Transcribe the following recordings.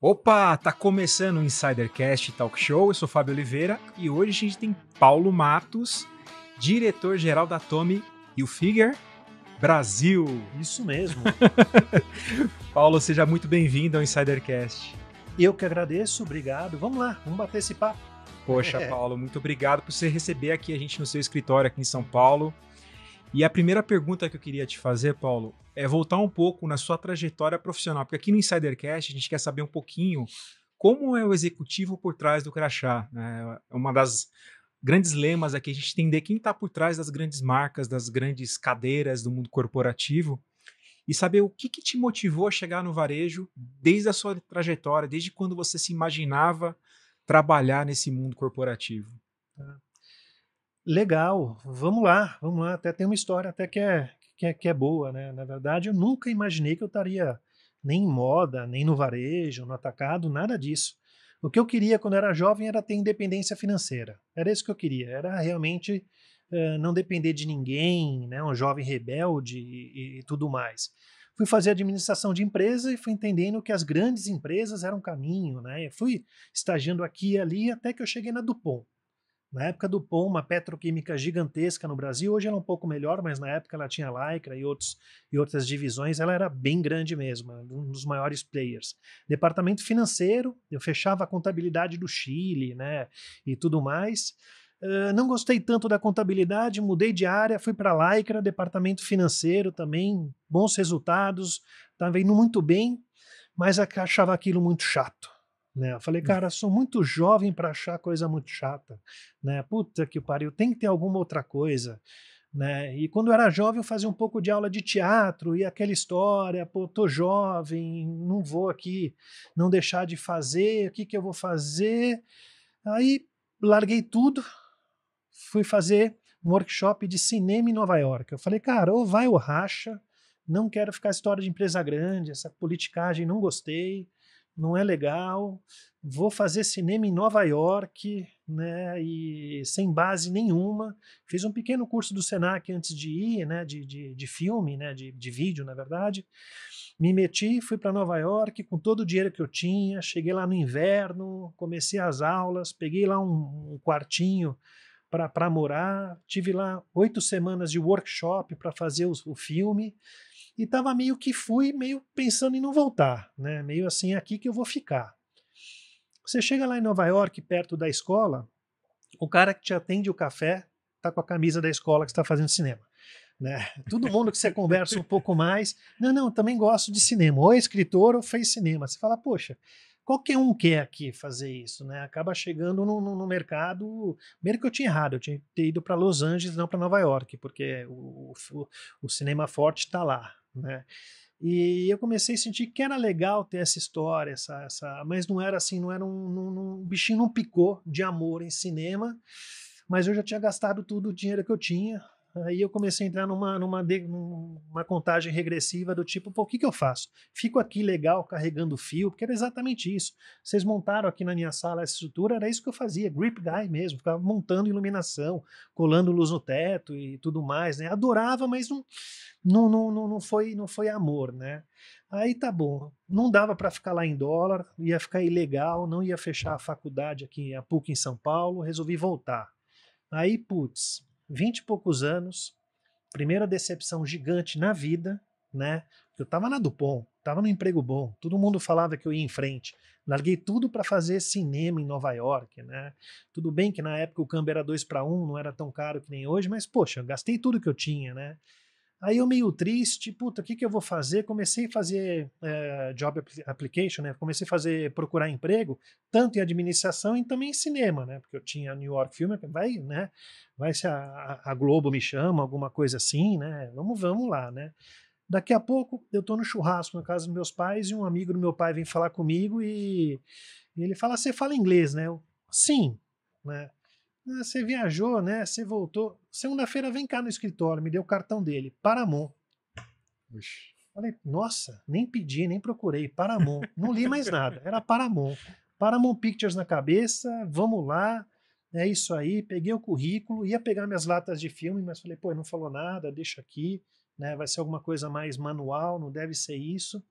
Opa, tá começando o Insidercast Talk Show. Eu sou Fábio Oliveira e hoje a gente tem Paulo Matos, diretor-geral da Tommy e o Figure Brasil. Isso mesmo. Paulo, seja muito bem-vindo ao Insidercast. Eu que agradeço, obrigado. Vamos lá, vamos bater esse papo. Poxa, Paulo, muito obrigado por você receber aqui a gente no seu escritório aqui em São Paulo. E a primeira pergunta que eu queria te fazer, Paulo, é voltar um pouco na sua trajetória profissional, porque aqui no Insidercast a gente quer saber um pouquinho como é o executivo por trás do crachá. Né? É uma das grandes lemas aqui, a gente entender quem está por trás das grandes marcas, das grandes cadeiras do mundo corporativo e saber o que, que te motivou a chegar no varejo desde a sua trajetória, desde quando você se imaginava trabalhar nesse mundo corporativo. Tá? legal, vamos lá, vamos lá. Até tem uma história até que é, que é, que é boa, né? Na verdade, eu nunca imaginei que eu estaria nem em moda, nem no varejo, no atacado, nada disso. O que eu queria quando era jovem era ter independência financeira. Era isso que eu queria. Era realmente uh, não depender de ninguém, né? um jovem rebelde e, e, tudo mais. Fui fazer administração de empresa e fui entendendo que as grandes empresas eram um caminho. Né? Eu fui estagiando aqui e ali até que eu cheguei na Dupont. Na época do POM, uma petroquímica gigantesca no Brasil, hoje ela é um pouco melhor, mas na época ela tinha Lycra e, outros, e outras divisões, ela era bem grande mesmo, um dos maiores players. Departamento financeiro, eu fechava a contabilidade do Chile, né, e tudo mais. Uh, não gostei tanto da contabilidade, mudei de área, fui para Lycra, departamento financeiro também, bons resultados, estava indo muito bem, mas achava aquilo muito chato. Né? Eu falei, hum. cara, sou muito jovem para achar coisa muito chata, né? Puta que pariu, tem que ter alguma outra coisa, né? E quando eu era jovem eu fazia um pouco de aula de teatro e aquela história, pô, tô jovem, não vou aqui não deixar de fazer, o que que eu vou fazer? Aí larguei tudo, fui fazer um workshop de cinema em Nova York. Eu falei, cara, ou vai ou racha, não quero ficar história de empresa grande, essa politicagem não gostei, não é legal, vou fazer cinema em Nova York, né, e sem base nenhuma. Fiz um pequeno curso do Senac antes de ir, né, de, de, de filme, né, de, de vídeo, na verdade. Me meti, fui para Nova York com todo o dinheiro que eu tinha, cheguei lá no inverno, comecei as aulas, peguei lá um, um quartinho para morar, tive lá oito semanas de workshop para fazer os, o filme, e tava meio que fui, meio pensando em não voltar, né? Meio assim, aqui que eu vou ficar. Você chega lá em Nova York, perto da escola, o cara que te atende o café tá com a camisa da escola que está fazendo cinema. Né? Todo mundo que você conversa um pouco mais, não, não, também gosto de cinema, ou é escritor ou fez cinema. Você fala, poxa, qualquer um quer aqui fazer isso, né? Acaba chegando no, no, no mercado. Primeiro que eu tinha errado, eu tinha ido para Los Angeles, não para Nova York, porque o, o, o cinema forte está lá, né? E eu comecei a sentir que era legal ter essa história, essa, essa mas não era assim, não era um, um, um bichinho não picou de amor em cinema, mas eu já tinha gastado tudo o dinheiro que eu tinha, Aí eu comecei a entrar numa, numa, numa contagem regressiva do tipo, pô, o que, que eu faço? Fico aqui legal carregando fio, porque era exatamente isso. Vocês montaram aqui na minha sala essa estrutura, era isso que eu fazia, grip guy mesmo, ficava montando iluminação, colando luz no teto e tudo mais, né? Adorava, mas não, não, não, não, foi, não foi amor, né? Aí tá bom, não dava para ficar lá em dólar, ia ficar ilegal, não ia fechar a faculdade aqui, a PUC em São Paulo, resolvi voltar. Aí, putz, vinte e poucos anos, primeira decepção gigante na vida, né? Eu estava na Dupont, estava no emprego bom, todo mundo falava que eu ia em frente. Larguei tudo para fazer cinema em Nova York, né? Tudo bem que na época o câmbio era 2 para 1, um, não era tão caro que nem hoje, mas poxa, gastei tudo que eu tinha, né? Aí eu meio triste, puta, o que, que eu vou fazer? Comecei a fazer é, job application, né? Comecei a fazer procurar emprego, tanto em administração e também em cinema, né? Porque eu tinha New York Film, vai, né? Vai se a, a Globo me chama, alguma coisa assim, né? Vamos, vamos lá, né? Daqui a pouco eu tô no churrasco na casa dos meus pais e um amigo do meu pai vem falar comigo e, e ele fala: Você fala inglês, né? Eu, Sim, né? Ah, você viajou, né? Você voltou. Segunda-feira vem cá no escritório, me deu o cartão dele. Paramon. Falei, nossa, nem pedi, nem procurei. Paramon. Não li mais nada. Era Paramon. Paramon Pictures na cabeça, vamos lá. É isso aí. Peguei o currículo, ia pegar minhas latas de filme, mas falei, pô, não falou nada, deixa aqui. Né? Vai ser alguma coisa mais manual, não deve ser isso.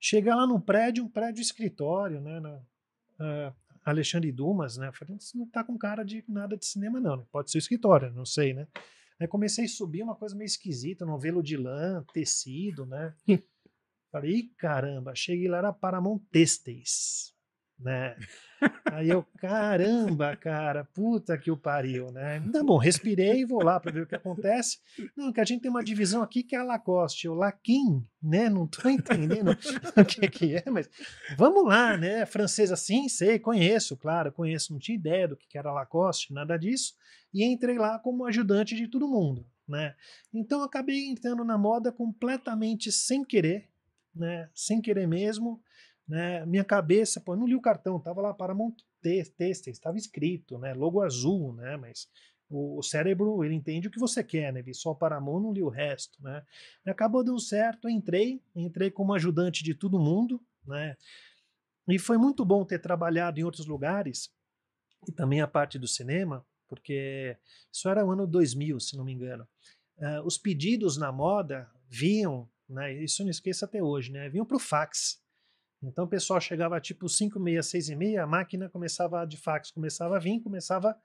Chega lá no prédio, um prédio escritório, né? Na, uh, Alexandre Dumas, né? Eu falei, não tá com cara de nada de cinema, não. Né, pode ser escritório, não sei, né? Aí comecei a subir uma coisa meio esquisita, um novelo de lã, tecido, né? falei, caramba, cheguei lá, era Paramount Têxteis né? Aí eu, caramba, cara, puta que o pariu, né? Tá bom, respirei, vou lá para ver o que acontece. Não, que a gente tem uma divisão aqui que é a Lacoste, o Laquim, né? Não tô entendendo o que, que é, mas vamos lá, né? Francês assim, sei, conheço, claro, conheço, não tinha ideia do que era Lacoste, nada disso, e entrei lá como ajudante de todo mundo, né? Então acabei entrando na moda completamente sem querer, né? Sem querer mesmo né? Minha cabeça, pô, eu não li o cartão, tava lá Paramount Texas, estava escrito, né? Logo azul, né? Mas o, o, cérebro, ele entende o que você quer, né? vi só Paramount, não li o resto, né? Acabou dando certo, entrei, entrei como ajudante de todo mundo, né? E foi muito bom ter trabalhado em outros lugares, e também a parte do cinema, porque isso era o ano 2000, se não me engano. Uh, os pedidos na moda vinham, né, isso eu não esqueço até hoje, né, vinham para o fax. Então o pessoal chegava tipo 5 meia, 6 e meia, a máquina começava de fax, começava a vir, começava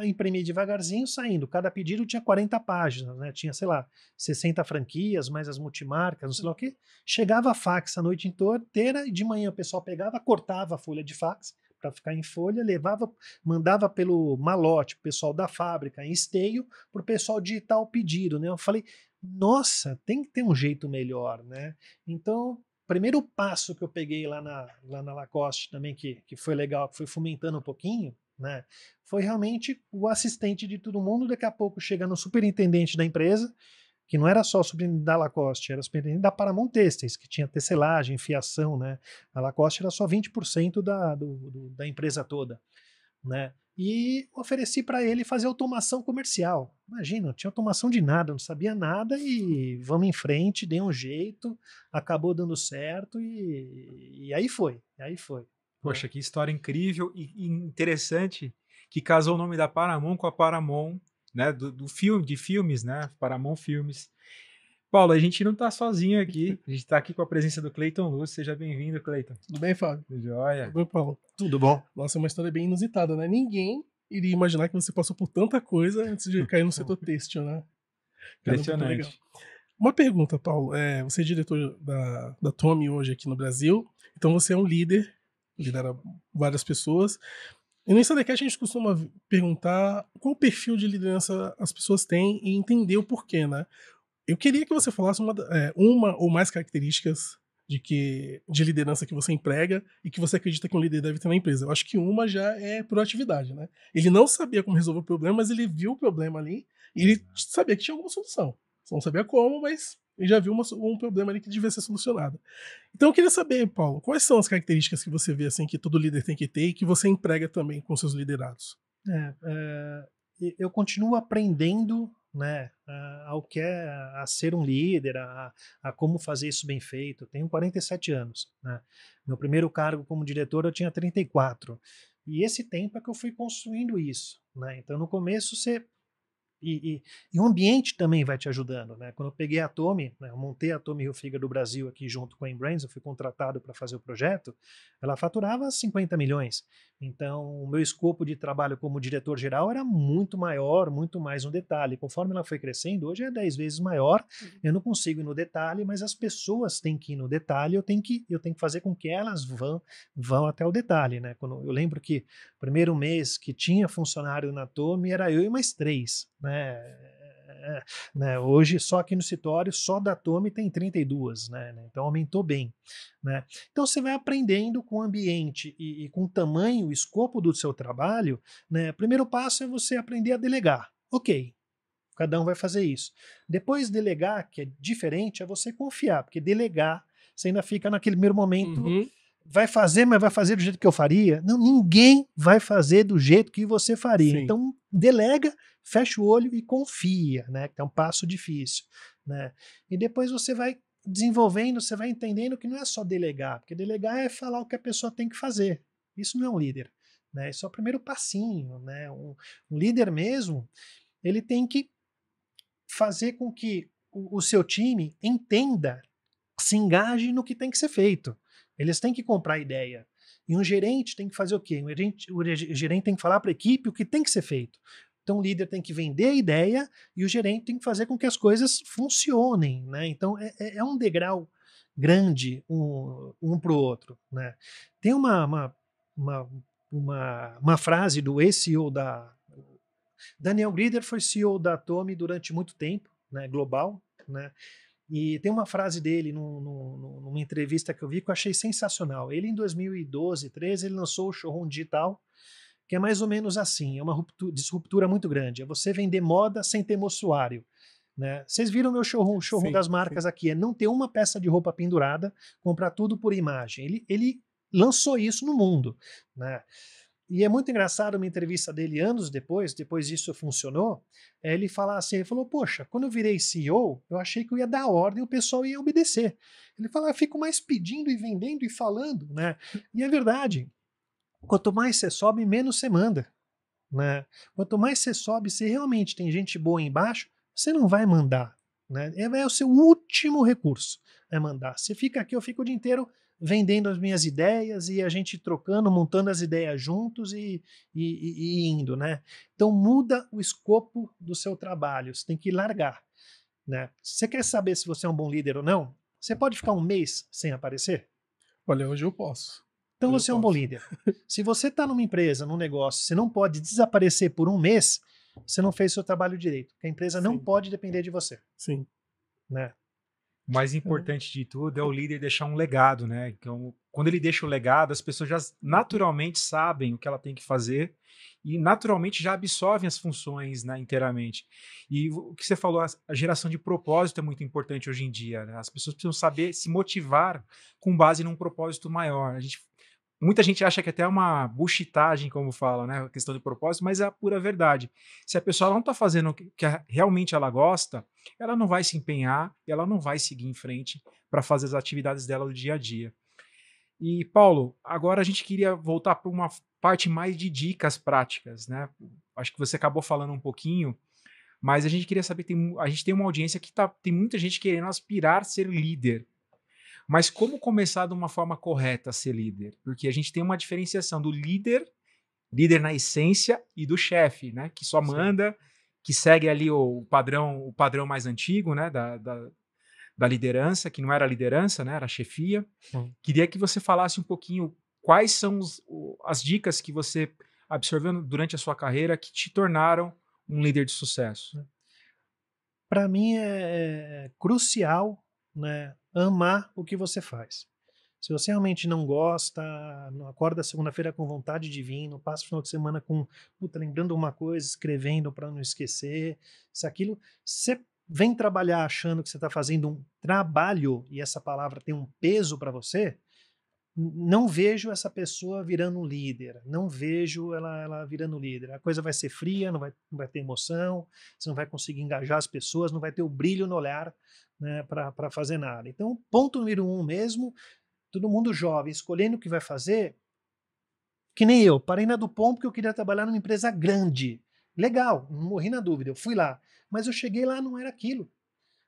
a imprimir devagarzinho, saindo. Cada pedido tinha 40 páginas, né? Tinha, sei lá, 60 franquias, mais as multimarcas, não sei lá o quê. Chegava a fax a noite inteira e de manhã o pessoal pegava, cortava a folha de fax para ficar em folha, levava, mandava pelo malote, o pessoal da fábrica, em esteio, para o pessoal digitar o pedido, né? Eu falei, nossa, tem que ter um jeito melhor, né? Então, primeiro passo que eu peguei lá na, lá na Lacoste também, que, que foi legal, que foi fomentando um pouquinho, né? Foi realmente o assistente de todo mundo, daqui a pouco chega no superintendente da empresa, que não era só superintendente da Lacoste, era superintendente da Paramount Textiles, que tinha tecelagem, fiação, né? A Lacoste era só 20% da, do, do, da empresa toda, né? e ofereci para ele fazer automação comercial. Imagina, não tinha automação de nada, não sabia nada e vamos em frente, dei um jeito, acabou dando certo e, e aí foi, aí foi. Né? Poxa, que história incrível e interessante que casou o nome da Paramount com a Paramount, né, do, do filme, de filmes, né, Paramount Filmes. Paulo, a gente não está sozinho aqui. A gente está aqui com a presença do Cleiton Luz. Seja bem-vindo, Cleiton. Tudo bem, Fábio? Tudo jóia. Tudo bem, Paulo? Tudo bom. Nossa, é uma história bem inusitada, né? Ninguém iria imaginar que você passou por tanta coisa antes de cair no setor têxtil, né? Impressionante. Uma pergunta, Paulo. É, você é diretor da, da Tommy hoje aqui no Brasil. Então você é um líder, lidera várias pessoas. E no Insidercast a gente costuma perguntar qual perfil de liderança as pessoas têm e entender o porquê, né? Eu queria que você falasse uma, é, uma ou mais características de que de liderança que você emprega e que você acredita que um líder deve ter na empresa. Eu acho que uma já é proatividade, né? Ele não sabia como resolver o problema, mas ele viu o problema ali e ele sabia que tinha alguma solução. Só não sabia como, mas ele já viu uma, um problema ali que devia ser solucionado. Então eu queria saber, Paulo, quais são as características que você vê assim que todo líder tem que ter e que você emprega também com seus liderados? É, é, eu continuo aprendendo né, ao que é a ser um líder, a, a como fazer isso bem feito. tenho 47 anos, né? Meu primeiro cargo como diretor eu tinha 34. E esse tempo é que eu fui construindo isso, né? Então no começo você e, e, e, o ambiente também vai te ajudando. Né? Quando eu peguei a Tome, né, eu montei a Tome Rio Figa do Brasil aqui junto com a Embrains, eu fui contratado para fazer o projeto, ela faturava 50 milhões. Então, o meu escopo de trabalho como diretor-geral era muito maior, muito mais no detalhe. Conforme ela foi crescendo, hoje é 10 vezes maior, uhum. eu não consigo ir no detalhe, mas as pessoas têm que ir no detalhe, eu tenho que, eu tenho que fazer com que elas vão, vão até o detalhe. Né? Quando, eu lembro que primeiro mês que tinha funcionário na Tome era eu e mais três, né? É, é, né? Hoje, só aqui no Citório, só da Tome tem 32, né? Então aumentou bem, né? Então você vai aprendendo com o ambiente e, e com o tamanho, o escopo do seu trabalho, né? O primeiro passo é você aprender a delegar. Ok, cada um vai fazer isso. Depois delegar, que é diferente, é você confiar, porque delegar você ainda fica naquele primeiro momento uhum vai fazer, mas vai fazer do jeito que eu faria? Não, ninguém vai fazer do jeito que você faria. Sim. Então, delega, fecha o olho e confia, né? Que é um passo difícil, né? E depois você vai desenvolvendo, você vai entendendo que não é só delegar, porque delegar é falar o que a pessoa tem que fazer. Isso não é um líder, né? Isso é o primeiro passinho, né? Um, um líder mesmo, ele tem que fazer com que o, o seu time entenda, se engaje no que tem que ser feito. Eles têm que comprar a ideia. E um gerente tem que fazer o quê? Um gerente, o gerente tem que falar para a equipe o que tem que ser feito. Então o líder tem que vender a ideia e o gerente tem que fazer com que as coisas funcionem, né? Então é, é, é um degrau grande um, um para o outro, né? Tem uma, uma, uma, uma, uma frase do ex-CEO da... Daniel Grider foi CEO da Tome durante muito tempo, né, global, né? E tem uma frase dele numa entrevista que eu vi que eu achei sensacional. Ele, em 2012, 2013, ele lançou o showroom digital, que é mais ou menos assim, é uma disruptura muito grande. É você vender moda sem ter moçuário. Né? Vocês viram meu showroom, o showroom sim, das marcas sim. aqui, é não ter uma peça de roupa pendurada, comprar tudo por imagem. Ele, ele lançou isso no mundo. Né? E é muito engraçado uma entrevista dele anos depois, depois disso funcionou, eh, ele falar assim, ele falou, poxa, quando eu virei CEO, eu achei que eu ia dar ordem, o pessoal ia obedecer. Ele fala, eu fico mais pedindo e vendendo e falando, né? E é verdade. Quanto mais você sobe, menos você manda, né? Quanto mais você sobe, se realmente tem gente boa embaixo, você não vai mandar, né? É, é o seu último recurso, é mandar. Você fica aqui, eu fico o dia inteiro vendendo as minhas ideias e a gente trocando, montando as ideias juntos e, e, e indo, né? Então muda o escopo do seu trabalho, você tem que largar, né? Você quer saber se você é um bom líder ou não? Você pode ficar um mês sem aparecer? Olha, hoje eu posso. Então hoje você é um bom líder. se você está numa empresa, num negócio, você não pode desaparecer por um mês, você não fez seu trabalho direito. A empresa Sim. não pode depender de você. Sim. Né? O mais importante de tudo é o líder deixar um legado, né? Então, quando ele deixa o legado, as pessoas já uhum. naturalmente sabem o que ela tem que fazer e naturalmente já absorvem as funções né, inteiramente. E o que você falou, a geração de propósito é muito importante hoje em dia. Né? As pessoas precisam saber se motivar com base num propósito maior. A gente Muita gente acha que é até é uma buchitagem, como fala, né? A questão de propósito, mas é a pura verdade. Se a pessoa não está fazendo o que realmente ela gosta, ela não vai se empenhar e ela não vai seguir em frente para fazer as atividades dela do dia a dia. E, Paulo, agora a gente queria voltar para uma parte mais de dicas práticas, né? Acho que você acabou falando um pouquinho, mas a gente queria saber, tem, a gente tem uma audiência que tá, tem muita gente querendo aspirar a ser líder. Mas como começar de uma forma correta a ser líder? Porque a gente tem uma diferenciação do líder, líder na essência, e do chefe, né? Que só manda, Sim. que segue ali o, padrão, o padrão mais antigo, né? Da, da, da liderança, que não era liderança, né? Era chefia. Queria que você falasse um pouquinho quais são os, as dicas que você absorveu durante a sua carreira que te tornaram um líder de sucesso. Para mim é, é crucial né, amar o que você faz. Se você realmente não gosta, não acorda segunda-feira com vontade de vir, não passa o final de semana com, puta, lembrando uma coisa, escrevendo para não esquecer, se aquilo, você vem trabalhar achando que você está fazendo um trabalho e essa palavra tem um peso para você, não vejo essa pessoa virando líder, não vejo ela, ela virando líder. A coisa vai ser fria, não vai, não vai ter emoção, você não vai conseguir engajar as pessoas, não vai ter o brilho no olhar né, para fazer nada. Então, ponto número um mesmo, todo mundo jovem, escolhendo o que vai fazer, que nem eu, parei na Dupont porque eu queria trabalhar numa empresa grande. Legal, não morri na dúvida, eu fui lá. Mas eu cheguei lá, não era aquilo.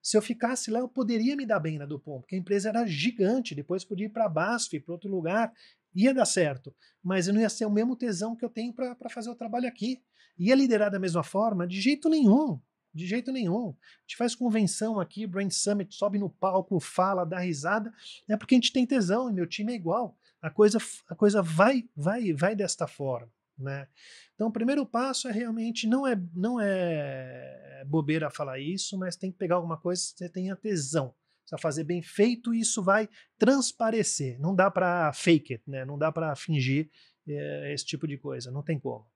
Se eu ficasse lá, eu poderia me dar bem na Dupont, porque a empresa era gigante, depois podia ir para a BASF, para outro lugar, ia dar certo, mas eu não ia ser o mesmo tesão que eu tenho para fazer o trabalho aqui. Ia liderar da mesma forma? De jeito nenhum. De jeito nenhum. A gente faz convenção aqui, Brand Summit, sobe no palco, fala, dá risada, é porque a gente tem tesão e meu time é igual. A coisa, a coisa vai, vai, vai desta forma. Né? Então, o primeiro passo é realmente não é não é bobeira falar isso, mas tem que pegar alguma coisa que você tenha tesão. Você vai fazer bem feito e isso vai transparecer. Não dá para fake it, né? Não dá para fingir é, esse tipo de coisa, não tem como,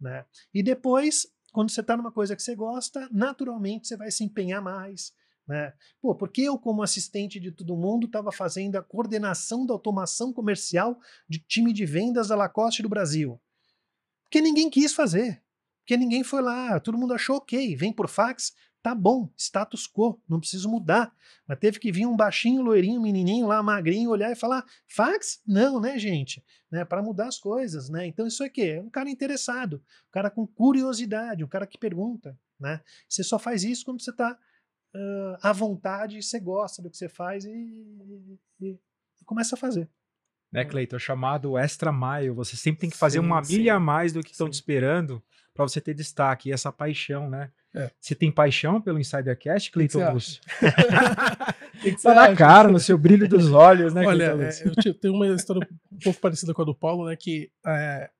né? E depois, quando você está numa coisa que você gosta, naturalmente você vai se empenhar mais, né? Pô, porque eu, como assistente de todo mundo, estava fazendo a coordenação da automação comercial de time de vendas da Lacoste do Brasil. Porque ninguém quis fazer. Porque ninguém foi lá, todo mundo achou ok, vem por fax, tá bom, status quo, não preciso mudar. Mas teve que vir um baixinho, loirinho, menininho lá, magrinho, olhar e falar, fax? Não, né, gente? Né, para mudar as coisas, né? Então isso é que é um cara interessado, um cara com curiosidade, um cara que pergunta, né? Você só faz isso quando você está uh, à vontade, você gosta do que você faz e, e, e começa a fazer né, uhum. Cleiton? É chamado extra mile. Você sempre tem que fazer sim, uma sim. milha a mais do que estão te esperando para você ter destaque. E essa paixão, né? É. Você tem paixão pelo Insidercast, Cleiton Lúcio? que que tá na cara, no seu brilho dos olhos, né, Olha, é, eu tenho uma história um pouco parecida com a do Paulo, né? Que é,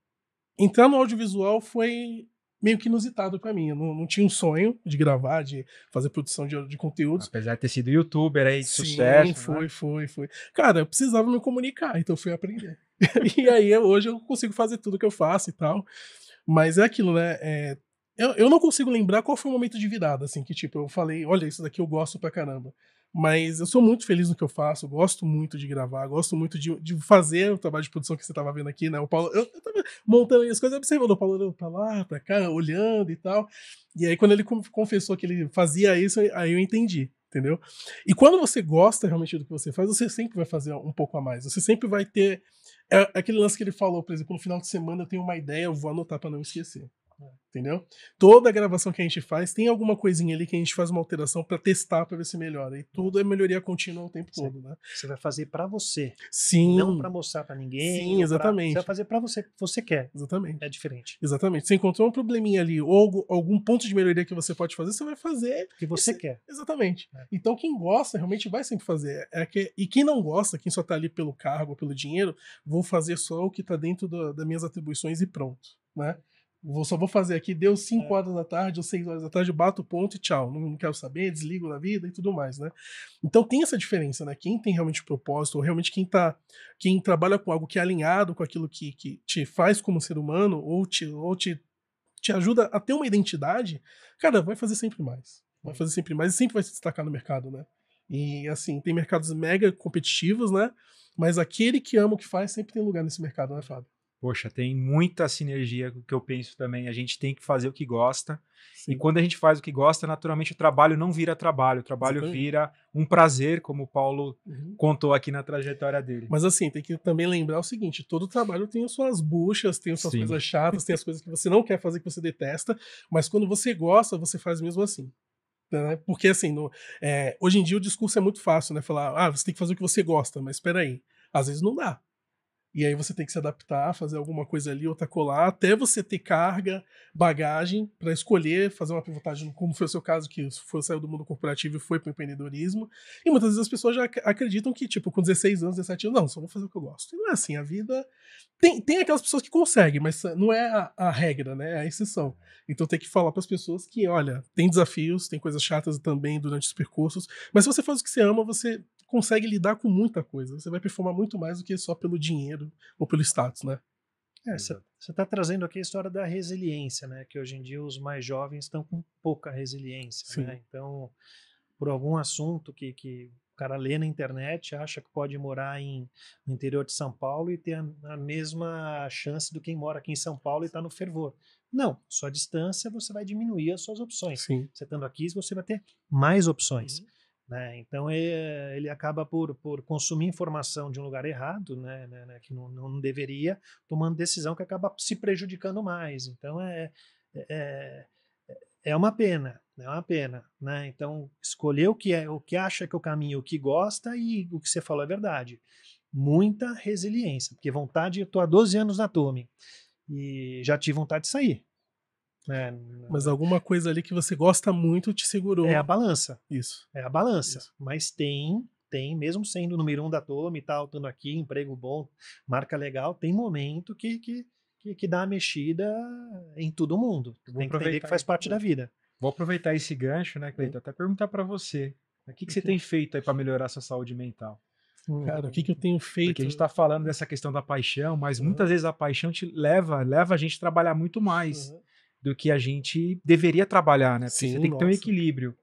entrar no audiovisual foi meio que inusitado para mim. Eu não, não, tinha um sonho de gravar, de fazer produção de, de conteúdos. Apesar de ter sido youtuber aí de Sim, sucesso. Né? Foi, né? foi, foi. Cara, eu precisava me comunicar, então eu fui aprender. e aí hoje eu consigo fazer tudo que eu faço e tal. Mas é aquilo, né? É, eu, eu não consigo lembrar qual foi o momento de virada, assim, que tipo, eu falei, olha, isso daqui eu gosto pra caramba. Mas eu sou muito feliz no que eu faço, gosto muito de gravar, gosto muito de, de fazer o trabalho de produção que você estava vendo aqui, né? O Paulo, eu, eu tava montando as coisas, observando o Paulo olhando pra lá, pra cá, olhando e tal. E aí, quando ele confessou que ele fazia isso, aí eu entendi entendeu? E quando você gosta realmente do que você faz, você sempre vai fazer um pouco a mais. Você sempre vai ter é, aquele lance que ele falou, por exemplo, no final de semana eu tenho uma ideia, eu vou anotar para não esquecer. Entendeu? Toda gravação que a gente faz tem alguma coisinha ali que a gente faz uma alteração para testar para ver se melhora. E tudo é melhoria contínua o tempo todo, né? Você vai fazer para você. Sim. Não para mostrar para ninguém. Sim, exatamente. Pra... Você vai fazer para você, você quer. Exatamente. É diferente. Exatamente. Você encontrou um probleminha ali ou algum ponto de melhoria que você pode fazer, você vai fazer que você esse... quer. Exatamente. É. Então quem gosta realmente vai sempre fazer. É que... e quem não gosta, quem só tá ali pelo cargo, pelo dinheiro, vou fazer só o que tá dentro do, das minhas atribuições e pronto, né? Vou, só vou fazer aqui, deu 5 é. horas da tarde ou 6 horas da tarde, bato o ponto e tchau. Não, não quero saber, desligo da vida e tudo mais, né? Então tem essa diferença, né? Quem tem realmente propósito, ou realmente quem tá. Quem trabalha com algo que é alinhado com aquilo que, que te faz como ser humano, ou te, ou te, te ajuda a ter uma identidade, cara, vai fazer sempre mais. Vai fazer sempre mais e sempre vai se destacar no mercado, né? E assim, tem mercados mega competitivos, né? Mas aquele que ama o que faz sempre tem lugar nesse mercado, né, Fábio? poxa, tem muita sinergia que eu penso também. A gente tem que fazer o que gosta. Sim. E quando a gente faz o que gosta, naturalmente o trabalho não vira trabalho, o trabalho Sim. vira um prazer, como o Paulo uhum. contou aqui na trajetória dele. Mas assim, tem que também lembrar o seguinte: todo trabalho tem as suas buchas, tem as suas Sim. coisas chatas, tem as coisas que você não quer fazer, que você detesta, mas quando você gosta, você faz mesmo assim. Né? Porque assim, no, é, hoje em dia o discurso é muito fácil, né? Falar, ah, você tem que fazer o que você gosta, mas espera aí, às vezes não dá. E aí você tem que se adaptar, fazer alguma coisa ali, outra colar, até você ter carga, bagagem para escolher, fazer uma pivotagem, como foi o seu caso, que foi, saiu do mundo corporativo e foi para o empreendedorismo. E muitas vezes as pessoas já acreditam que, tipo, com 16 anos, 17 anos, não, só vou fazer o que eu gosto. E não é assim, a vida. Tem, tem aquelas pessoas que conseguem, mas não é a, a regra, né? É a exceção. Então tem que falar para as pessoas que, olha, tem desafios, tem coisas chatas também durante os percursos, mas se você faz o que você ama, você consegue lidar com muita coisa. Você vai performar muito mais do que só pelo dinheiro ou pelo status, né? É, você está trazendo aqui a história da resiliência, né? Que hoje em dia os mais jovens estão com pouca resiliência, Sim. né? Então, por algum assunto que, que o cara lê na internet, acha que pode morar em, no interior de São Paulo e ter a, a mesma chance do quem mora aqui em São Paulo e está no fervor. Não, sua distância você vai diminuir as suas opções. Sim. Você estando aqui, você vai ter mais opções. Uhum. Né? Então ele, eh, ele acaba por, por consumir informação de um lugar errado, né, né, né que não, não deveria, tomando decisão que acaba se prejudicando mais. Então é, é, é, é uma pena, é uma pena. Né? Então escolher o que é, o que acha que é o caminho, o que gosta e o que você falou é verdade. Muita resiliência, porque vontade, eu estou há 12 anos na Tome e já tive vontade de sair. É, mas é. alguma coisa ali que você gosta muito te segurou. É a balança. Isso. É a balança. Isso. Mas tem, tem, mesmo sendo número um da Tome e tal, estando aqui, emprego bom, marca legal, tem momento que, que, que, que dá a mexida em todo mundo. Vou tem que entender que faz parte da vida. Vou aproveitar esse gancho, né, Cleiton? Até perguntar para você. O né, que, que você tem feito aí para melhorar a sua saúde mental? Cara, o que, que eu tenho feito? Porque a gente está falando dessa questão da paixão, mas uhum. muitas vezes a paixão te leva, leva a gente a trabalhar muito mais. Uhum do que a gente deveria trabalhar, né? Sim, você tem que ter um equilíbrio.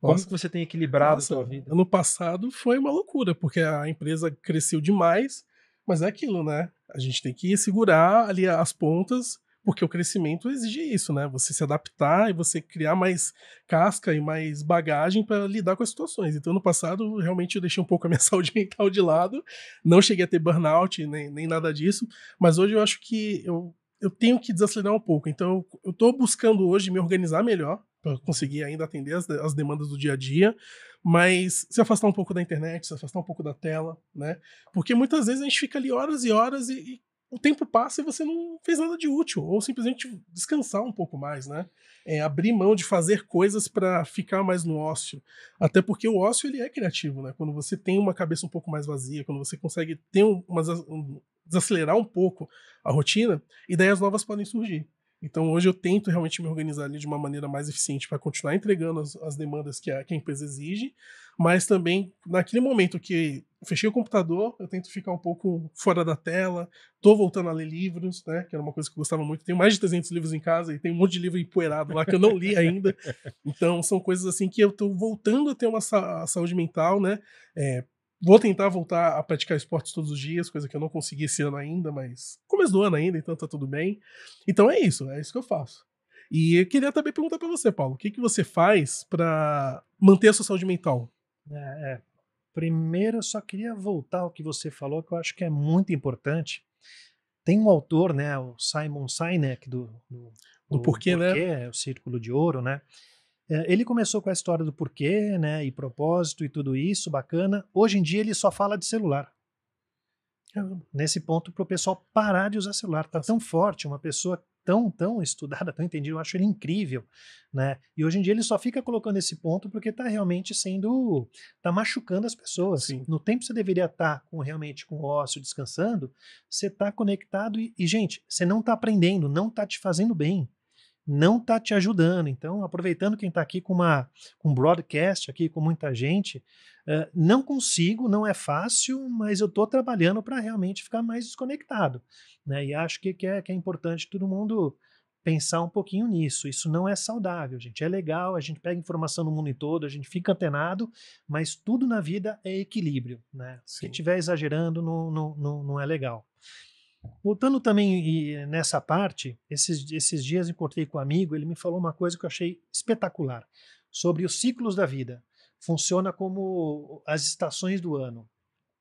Como nossa. que você tem equilibrado nossa, a sua vida? Ano passado foi uma loucura, porque a empresa cresceu demais, mas é aquilo, né? A gente tem que segurar ali as pontas, porque o crescimento exige isso, né? Você se adaptar e você criar mais casca e mais bagagem para lidar com as situações. Então, no passado, realmente eu deixei um pouco a minha saúde mental de lado, não cheguei a ter burnout nem, nem nada disso, mas hoje eu acho que eu eu tenho que desacelerar um pouco. Então, eu estou buscando hoje me organizar melhor para conseguir ainda atender as, as, demandas do dia a dia, mas se afastar um pouco da internet, se afastar um pouco da tela, né? Porque muitas vezes a gente fica ali horas e horas e, e o tempo passa e você não fez nada de útil, ou simplesmente descansar um pouco mais, né? É, abrir mão de fazer coisas para ficar mais no ócio. Até porque o ócio ele é criativo, né? Quando você tem uma cabeça um pouco mais vazia, quando você consegue ter umas, desacelerar um pouco a rotina, ideias novas podem surgir. Então hoje eu tento realmente me organizar ali de uma maneira mais eficiente para continuar entregando as, as demandas que a, que a, empresa exige, mas também naquele momento que fechei o computador, eu tento ficar um pouco fora da tela, tô voltando a ler livros, né, que era uma coisa que eu gostava muito. Tenho mais de 300 livros em casa e tem um monte de livro empoeirado lá que eu não li ainda. Então são coisas assim que eu estou voltando a ter uma sa saúde mental, né, é, Vou tentar voltar a praticar esportes todos os dias, coisa que eu não consegui esse ano ainda, mas começo do ano ainda, então tá tudo bem. Então é isso, é isso que eu faço. E eu queria também perguntar para você, Paulo, o que, que você faz para manter a sua saúde mental? É, é. Primeiro, eu só queria voltar ao que você falou, que eu acho que é muito importante. Tem um autor, né, o Simon Sinek, do, do, do, do porquê, né? porquê, né? É o Círculo de Ouro, né? É, ele começou com a história do porquê, né, e propósito e tudo isso, bacana. Hoje em dia ele só fala de celular. Nesse ponto, para o pessoal parar de usar celular. Tá tão forte, uma pessoa tão, tão estudada, tão entendida, eu acho ele incrível, né? E hoje em dia ele só fica colocando esse ponto porque tá realmente sendo, tá machucando as pessoas. Sim. No tempo que você deveria estar tá com, realmente com o ócio, descansando, você tá conectado e, e gente, você não tá aprendendo, não tá te fazendo bem não está te ajudando. Então, aproveitando quem está aqui com uma com um broadcast aqui com muita gente, uh, não consigo, não é fácil, mas eu estou trabalhando para realmente ficar mais desconectado, né? E acho que, que, é, que é importante todo mundo pensar um pouquinho nisso. Isso não é saudável, gente. É legal, a gente pega informação no mundo todo, a gente fica antenado, mas tudo na vida é equilíbrio, né? Se estiver exagerando, não, não, não, não é legal. Voltando também nessa parte, esses, esses dias encontrei com um amigo, ele me falou uma coisa que eu achei espetacular sobre os ciclos da vida. Funciona como as estações do ano.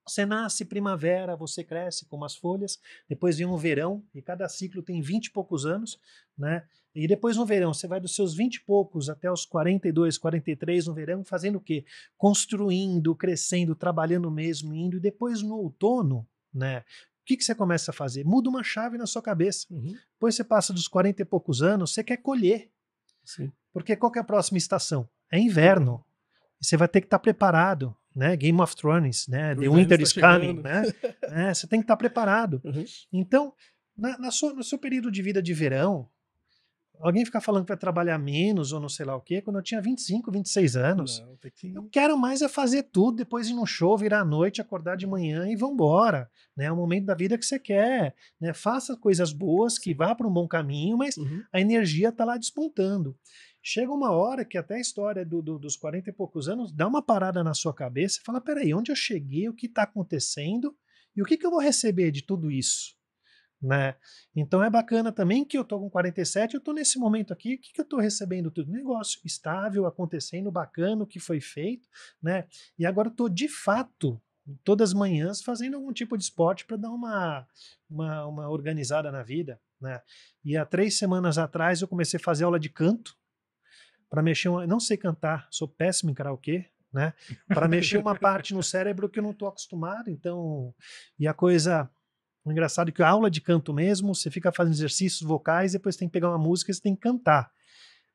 Você nasce primavera, você cresce como as folhas, depois vem um verão, e cada ciclo tem 20 e poucos anos, né? E depois no verão, você vai dos seus 20 e poucos até os 42, 43 no verão, fazendo o quê? Construindo, crescendo, trabalhando mesmo, indo, e depois no outono, né? O que, que você começa a fazer? Muda uma chave na sua cabeça. Uhum. Depois você passa dos 40 e poucos anos, você quer colher. Sim. Porque qual é a próxima estação? É inverno. Você vai ter que estar tá preparado, né? Game of Thrones, né? The Winter tá is coming, né? é, você tem que estar tá preparado. Uhum. Então, na, na sua, no seu período de vida de verão, alguém ficar falando que vai trabalhar menos ou não sei lá o quê, quando eu tinha 25, 26 anos. Não, que... Eu quero mais é fazer tudo, depois ir num show, virar à noite, acordar de é. manhã e vambora. Né? É o momento da vida que você quer. Né? Faça coisas boas, que vá para um bom caminho, mas uhum. a energia está lá despontando. Chega uma hora que até a história do, do, dos 40 e poucos anos dá uma parada na sua cabeça e fala: peraí, onde eu cheguei, o que está acontecendo e o que, que eu vou receber de tudo isso? né? Então é bacana também que eu tô com 47, eu tô nesse momento aqui, o que, que eu tô recebendo tudo? Negócio estável, acontecendo, bacana, o que foi feito, né? E agora eu tô de fato todas as manhãs fazendo algum tipo de esporte para dar uma, uma, uma organizada na vida, né? E há três semanas atrás eu comecei a fazer aula de canto para mexer, uma, não sei cantar, sou péssimo em karaokê, né? Para mexer uma parte no cérebro que eu não tô acostumado, então e a coisa o engraçado é que a aula de canto mesmo, você fica fazendo exercícios vocais, depois tem que pegar uma música e você tem que cantar.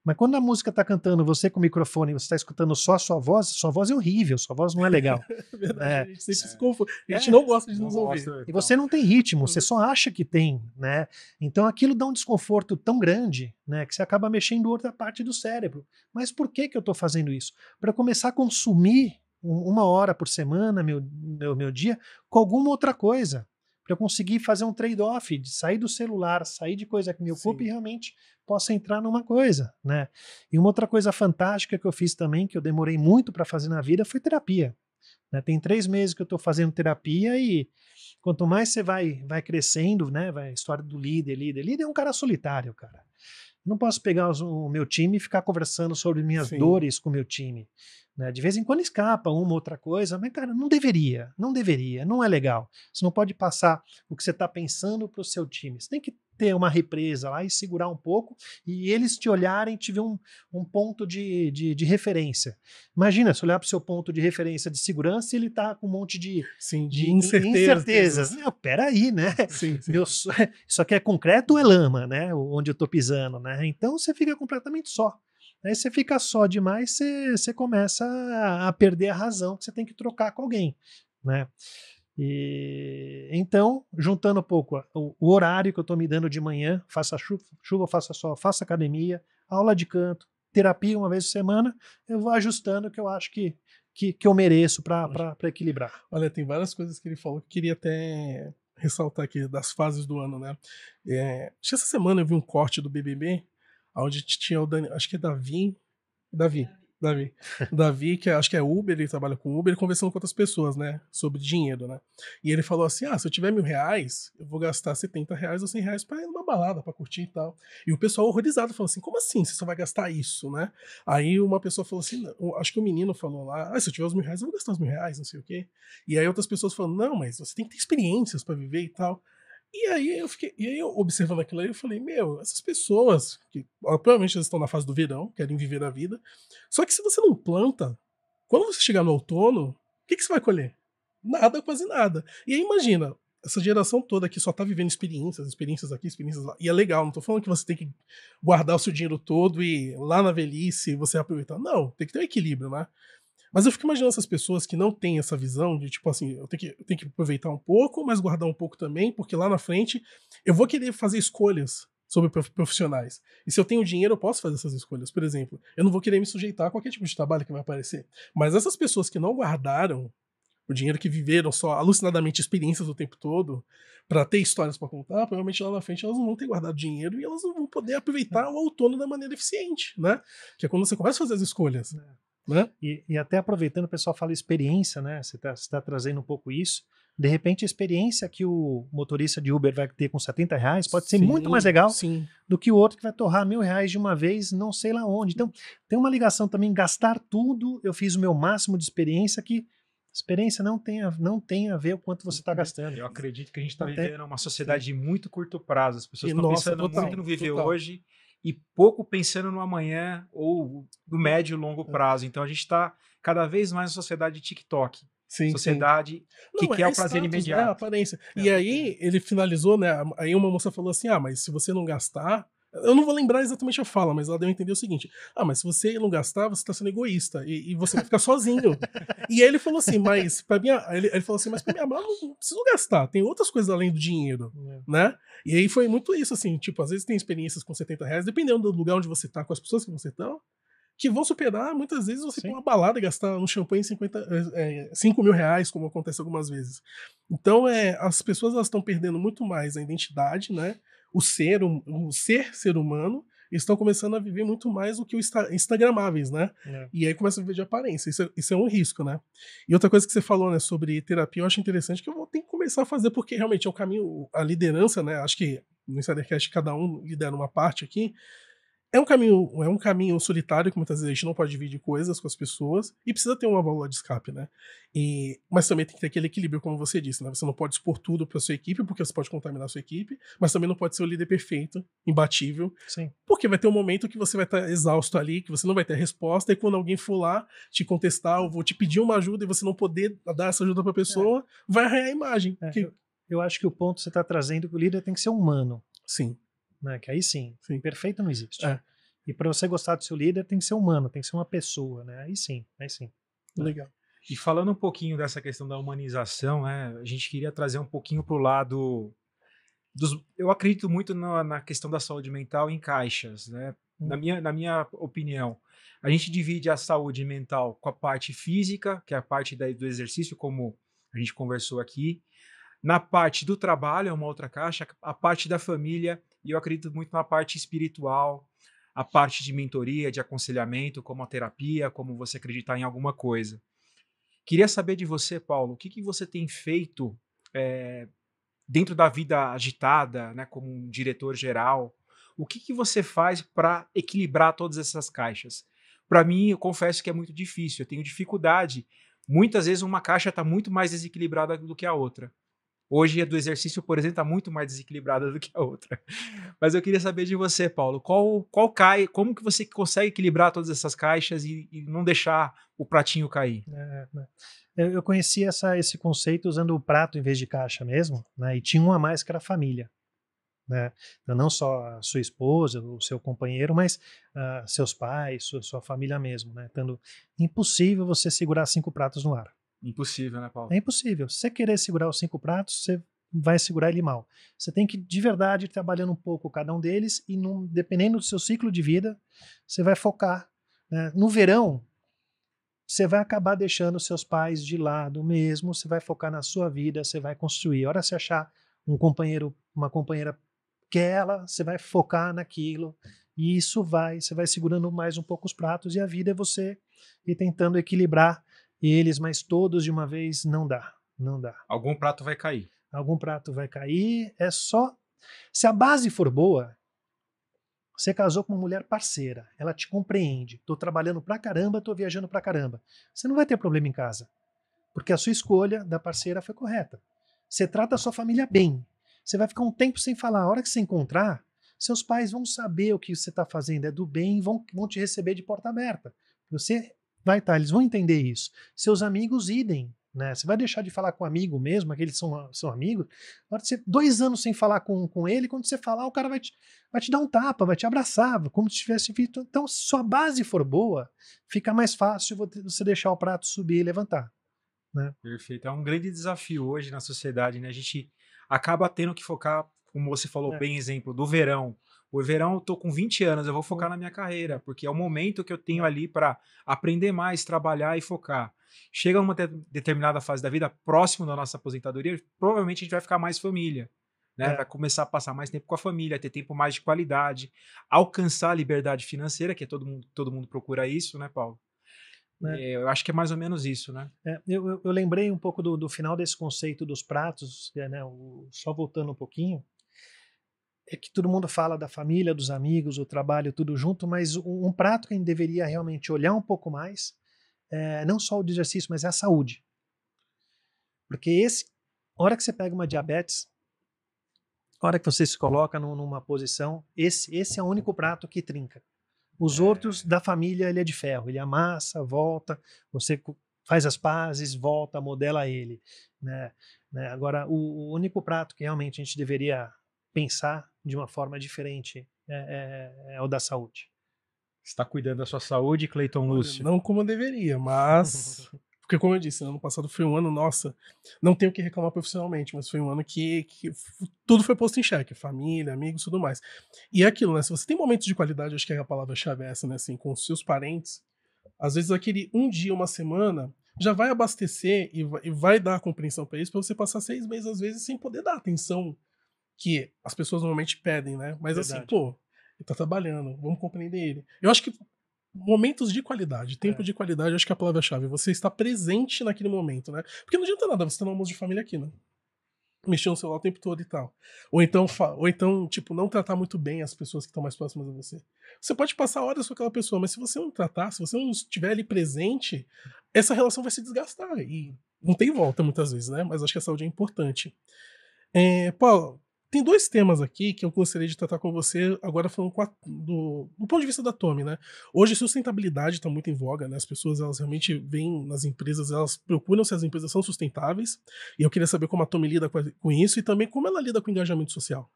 Mas quando a música está cantando, você com o microfone, você está escutando só a sua voz, sua voz é horrível, sua voz não é legal. É verdade, é. a gente se confunde. A gente é. não gosta de não nos ouvir. Gosta, e você então. não tem ritmo, você uhum. só acha que tem, né? Então aquilo dá um desconforto tão grande, né, que você acaba mexendo outra parte do cérebro. Mas por que que eu estou fazendo isso? Para começar a consumir uma hora por semana meu, meu, meu dia com alguma outra coisa para eu conseguir fazer um trade-off, de sair do celular, sair de coisa que me ocupa Sim. e realmente possa entrar numa coisa, né? E uma outra coisa fantástica que eu fiz também, que eu demorei muito para fazer na vida, foi terapia. Né? Tem três meses que eu estou fazendo terapia e quanto mais você vai, vai crescendo, né? Vai, a história do líder, líder, líder é um cara solitário, cara. Não posso pegar os, o meu time e ficar conversando sobre minhas Sim. dores com o meu time. Né? De vez em quando escapa uma outra coisa, mas, cara, não deveria, não deveria, não é legal. Você não pode passar o que você está pensando para o seu time. Você tem que ter uma represa lá e segurar um pouco e eles te olharem e tiver um, um ponto de, de, de referência. Imagina se olhar para o seu ponto de referência de segurança e ele está com um monte de, sim, de, de incertezas. incertezas. Meu, peraí, né? Sim, sim. Meu, isso aqui é concreto ou é lama, né? Onde eu estou pisando, né? Então você fica completamente só. Aí você fica só demais, você, você começa a perder a razão que você tem que trocar com alguém, né? E, então, juntando um pouco o, o horário que eu estou me dando de manhã, faça chuva, chuva, faça sol, faça academia, aula de canto, terapia uma vez por semana, eu vou ajustando que eu acho que, que, que eu mereço para equilibrar. Olha, tem várias coisas que ele falou que queria até ressaltar aqui das fases do ano, né? É, essa semana eu vi um corte do BBB onde tinha o Dani, acho que é Davi, Davi, Davi, Davi, que é, acho que é Uber, ele trabalha com Uber, conversando com outras pessoas, né, sobre dinheiro, né, e ele falou assim, ah, se eu tiver mil reais, eu vou gastar 70 reais ou 100 reais pra ir numa balada, pra curtir e tal, e o pessoal horrorizado falou assim, como assim, você só vai gastar isso, né, aí uma pessoa falou assim, acho que o menino falou lá, ah, se eu tiver os mil reais, eu vou gastar os mil reais, não sei o quê, e aí outras pessoas falaram, não, mas você tem que ter experiências para viver e tal, e aí eu fiquei, e aí eu observando aquilo aí, eu falei, meu, essas pessoas, que provavelmente elas estão na fase do verão, querem viver a vida. Só que se você não planta, quando você chegar no outono, o que, que você vai colher? Nada, quase nada. E aí imagina, essa geração toda que só tá vivendo experiências, experiências aqui, experiências lá. E é legal, não tô falando que você tem que guardar o seu dinheiro todo e lá na velhice você aproveitar. Não, tem que ter um equilíbrio, né? Mas eu fico imaginando essas pessoas que não têm essa visão de tipo assim, eu tenho que, eu tenho que aproveitar um pouco, mas guardar um pouco também, porque lá na frente eu vou querer fazer escolhas sobre profissionais. E se eu tenho dinheiro, eu posso fazer essas escolhas. Por exemplo, eu não vou querer me sujeitar a qualquer tipo de trabalho que vai aparecer. Mas essas pessoas que não guardaram o dinheiro que viveram só alucinadamente experiências o tempo todo para ter histórias para contar, provavelmente lá na frente elas não vão ter guardado dinheiro e elas não vão poder aproveitar é. o outono da maneira eficiente, né? Que é quando você começa a fazer as escolhas. É. Né? E, e, até aproveitando, o pessoal fala experiência, né? Você está tá trazendo um pouco isso. De repente, a experiência que o motorista de Uber vai ter com 70 reais pode sim, ser muito mais legal sim. do que o outro que vai torrar mil reais de uma vez, não sei lá onde. Então, tem uma ligação também, gastar tudo, eu fiz o meu máximo de experiência que experiência não tem a, não tem a ver o quanto você está uhum. gastando. Eu acredito que a gente está vivendo uma sociedade de muito curto prazo. As pessoas estão pensando total, muito no viver total. hoje e pouco pensando no amanhã ou do médio e longo é. prazo. Então a gente está cada vez mais na sociedade TikTok. Sim, sociedade sim. que Não, é quer é o prazer status, imediato. aparência. É. E aí ele finalizou, né? Aí uma moça falou assim: ah, mas se você não gastar, eu não vou lembrar exatamente a fala, mas ela deu a entender o seguinte: ah, mas se você não gastar, você tá sendo egoísta e, e você vai ficar sozinho. e aí ele falou assim, mas pra minha. Ele, ele falou assim, mas pra minha mãe não preciso gastar, tem outras coisas além do dinheiro, é. né? E aí foi muito isso, assim, tipo, às vezes tem experiências com 70 reais, dependendo do lugar onde você tá, com as pessoas que você tá, que vão superar, muitas vezes, você tem uma balada e gastar um champanhe 50, é, 5 mil reais, como acontece algumas vezes. Então, é, as pessoas estão perdendo muito mais a identidade, né? o ser, hum, o, ser ser humano, estão começando a viver muito mais do que os instagramáveis, né? É. E aí começa a viver de aparência. Isso é, isso é, um risco, né? E outra coisa que você falou, né, sobre terapia, eu acho interessante que eu vou ter que começar a fazer, porque realmente é o caminho, a liderança, né? Acho que no Insidercast cada um lidera uma parte aqui, é um caminho é um caminho solitário que muitas vezes a gente não pode dividir coisas com as pessoas e precisa ter uma válvula de escape, né? E, mas também tem que ter aquele equilíbrio, como você disse, né? Você não pode expor tudo para sua equipe porque você pode contaminar a sua equipe, mas também não pode ser o líder perfeito, imbatível. Sim. Porque vai ter um momento que você vai estar tá exausto ali, que você não vai ter a resposta e quando alguém for lá te contestar ou vou te pedir uma ajuda e você não poder dar essa ajuda para a pessoa, é. vai arranhar a imagem. É, que... eu, eu acho que o ponto que você está trazendo, o líder tem que ser humano. Sim né? Que aí sim, sim. perfeito não existe. É. E para você gostar do seu líder, tem que ser humano, tem que ser uma pessoa, né? Aí sim, aí sim. Né. Legal. E falando um pouquinho dessa questão da humanização, né? A gente queria trazer um pouquinho para o lado dos. Eu acredito muito na, na, questão da saúde mental em caixas, né? Hum. Na minha, na minha opinião, a gente divide a saúde mental com a parte física, que é a parte da, do exercício, como a gente conversou aqui. Na parte do trabalho, é uma outra caixa. A parte da família e eu acredito muito na parte espiritual, a parte de mentoria, de aconselhamento, como a terapia, como você acreditar em alguma coisa. Queria saber de você, Paulo, o que, que você tem feito é, dentro da vida agitada, né, como um diretor geral? O que, que você faz para equilibrar todas essas caixas? Para mim, eu confesso que é muito difícil, eu tenho dificuldade. Muitas vezes uma caixa está muito mais desequilibrada do que a outra. Hoje a do exercício, por exemplo, está muito mais desequilibrada do que a outra. Mas eu queria saber de você, Paulo, qual, qual cai, como que você consegue equilibrar todas essas caixas e, e não deixar o pratinho cair? É, né. eu conheci essa, esse conceito usando o prato em vez de caixa mesmo, né? E tinha um a mais que era a família. Né? Então, não só a sua esposa, o seu companheiro, mas uh, seus pais, sua, sua família mesmo. Né? Tendo impossível você segurar cinco pratos no ar. Impossível, né, Paulo? É impossível. Se você querer segurar os cinco pratos, você vai segurar ele mal. Você tem que, de verdade, ir trabalhando um pouco cada um deles e, num, dependendo do seu ciclo de vida, você vai focar. Né? No verão, você vai acabar deixando seus pais de lado mesmo, você vai focar na sua vida, você vai construir. A hora você achar um companheiro, uma companheira que é ela, você vai focar naquilo. E isso vai, você vai segurando mais um pouco os pratos e a vida é você e tentando equilibrar e eles, mas todos de uma vez não dá, não dá. Algum prato vai cair. Algum prato vai cair, é só se a base for boa, você casou com uma mulher parceira, ela te compreende. Tô trabalhando pra caramba, tô viajando pra caramba. Você não vai ter problema em casa, porque a sua escolha da parceira foi correta. Você trata a sua família bem. Você vai ficar um tempo sem falar. A hora que você encontrar, seus pais vão saber o que você está fazendo é do bem e vão, vão te receber de porta aberta. Você Vai estar, tá, eles vão entender isso. Seus amigos, idem. Né? Você vai deixar de falar com um amigo mesmo, aqueles são, são amigos. Agora você, dois anos sem falar com, com ele, quando você falar, o cara vai te, vai te dar um tapa, vai te abraçar, como se tivesse visto. Então, se sua base for boa, fica mais fácil você deixar o prato subir e levantar. Né? Perfeito. É um grande desafio hoje na sociedade, né? A gente acaba tendo que focar, como você falou, é. bem exemplo, do verão o verão eu tô com 20 anos, eu vou focar na minha carreira, porque é o momento que eu tenho ali para aprender mais, trabalhar e focar. Chega uma de determinada fase da vida, próximo da nossa aposentadoria, provavelmente a gente vai ficar mais família. Né? É. Vai começar a passar mais tempo com a família, ter tempo mais de qualidade, alcançar a liberdade financeira, que é todo mundo, todo mundo procura isso, né, Paulo? É. É, eu acho que é mais ou menos isso, né? É, eu, eu, eu, lembrei um pouco do, do, final desse conceito dos pratos, é, né? O, só voltando um pouquinho, é que todo mundo fala da família, dos amigos, o trabalho, tudo junto, mas um, um prato que a gente deveria realmente olhar um pouco mais, é, não só o de exercício, mas é a saúde. Porque esse, hora que você pega uma diabetes, hora que você se coloca no, numa posição, esse, esse é o único prato que trinca. Os é. outros da família, ele é de ferro, ele amassa, volta, você faz as pazes, volta, modela ele. Né? né? Agora, o, o único prato que realmente a gente deveria pensar de uma forma diferente é, é, é, é o da saúde. Está cuidando da sua saúde, Cleiton Lúcio? Não como eu deveria, mas. Porque, como eu disse, ano passado foi um ano, nossa, não tenho que reclamar profissionalmente, mas foi um ano que, que tudo foi posto em xeque, família, amigos, tudo mais. E é aquilo, né? Se você tem momentos de qualidade, acho que é a palavra-chave é essa, né? Assim, com os seus parentes, às vezes aquele um dia, uma semana, já vai abastecer e vai, e vai dar compreensão para isso, para você passar seis meses, às vezes, sem poder dar atenção que as pessoas normalmente pedem, né? Mas assim, Verdade. assim, pô, ele tá trabalhando, vamos compreender ele. Eu acho que momentos de qualidade, tempo é. de qualidade, acho que é a palavra-chave. Você está presente naquele momento, né? Porque não adianta nada você ter tá um almoço de família aqui, né? Mexer no celular o tempo todo e tal. Ou então, ou então tipo, não tratar muito bem as pessoas que estão mais próximas a você. Você pode passar horas com aquela pessoa, mas se você não tratar, se você não estiver ali presente, essa relação vai se desgastar. E não tem volta muitas vezes, né? Mas acho que a saúde é importante. É, Paulo, tem dois temas aqui que eu gostaria de tratar com você, agora falando a, do, do ponto de vista da Tommy, né? Hoje sustentabilidade está muito em voga, né? As pessoas, elas realmente vêm nas empresas, elas procuram se as empresas são sustentáveis, e eu queria saber como a Tommy lida com isso e também como ela lida com o engajamento social.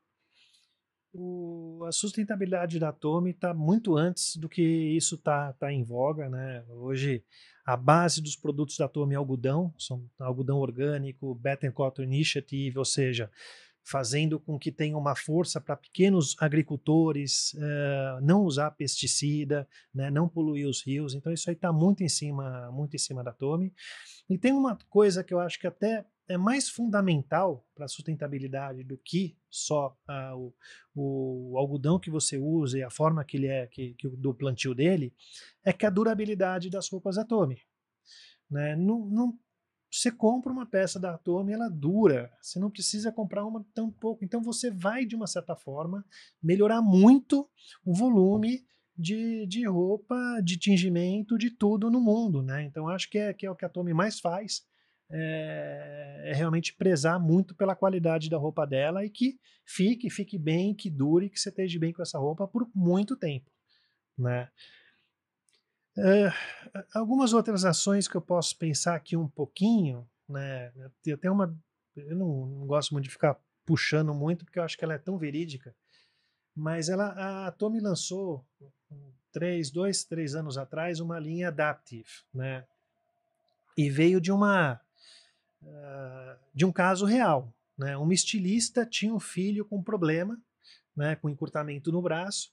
O, a sustentabilidade da Tome está muito antes do que isso está tá em voga. Né? Hoje, a base dos produtos da Tome é algodão, são algodão orgânico, Cotton Initiative, ou seja, fazendo com que tenha uma força para pequenos agricultores uh, não usar pesticida, né, não poluir os rios. Então isso aí está muito em cima, muito em cima da Tome. E tem uma coisa que eu acho que até é mais fundamental para a sustentabilidade do que só uh, o, o, algodão que você usa e a forma que ele é que, que, do plantio dele, é que a durabilidade das roupas da Tome. Né? Não, não você compra uma peça da Atome, ela dura. Você não precisa comprar uma tão pouco. Então você vai, de uma certa forma, melhorar muito o volume de, de roupa, de tingimento, de tudo no mundo. Né? Então acho que é, que é o que a Atome mais faz. É, é, realmente prezar muito pela qualidade da roupa dela e que fique, fique bem, que dure, que você esteja bem com essa roupa por muito tempo. Né? Eh, algumas outras ações que eu posso pensar aqui um pouquinho, né? Eu até uma. Eu não, não, gosto muito de ficar puxando muito, porque eu acho que ela é tão verídica, mas ela, a Atomi lançou três, dois, três anos atrás uma linha Adaptive, né? E veio de uma. Eh, de um caso real. Né? Uma estilista tinha um filho com problema né, com encurtamento no braço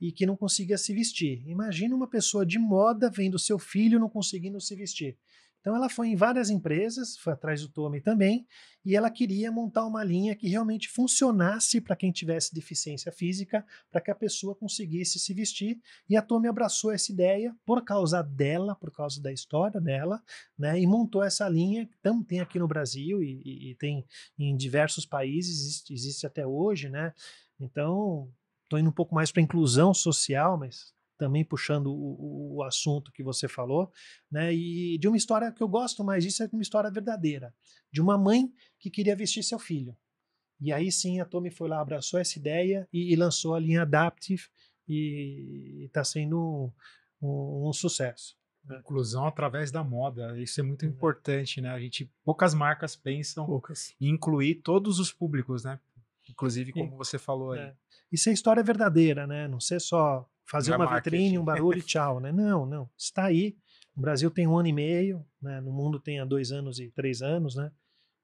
e que não conseguia se vestir. Imagina uma pessoa de moda vendo seu filho não conseguindo se vestir. Então ela foi em várias empresas, foi atrás do Tommy também, e ela queria montar uma linha que realmente funcionasse para quem tivesse deficiência física, para que a pessoa conseguisse se vestir. E a Tommy abraçou essa ideia por causa dela, por causa da história dela, né? E montou essa linha que então, tem aqui no Brasil e, e, e, tem em diversos países, existe, existe até hoje, né? Então, estou indo um pouco mais para inclusão social, mas também puxando o, o, assunto que você falou, né? E de uma história que eu gosto mais disso é uma história verdadeira, de uma mãe que queria vestir seu filho. E aí sim a Tommy foi lá, abraçou essa ideia e, e lançou a linha Adaptive e está sendo um, um, um sucesso. É, inclusão através da moda, isso é muito importante, né? A gente poucas marcas pensam poucas. em incluir todos os públicos, né? Inclusive, como você falou aí. É. história verdadeira, né? Não ser só fazer uma marketing. vitrine, assim. um barulho e tchau, né? Não, não. Está aí. O Brasil tem um ano e meio, né? no mundo tem há dois anos e três anos, né?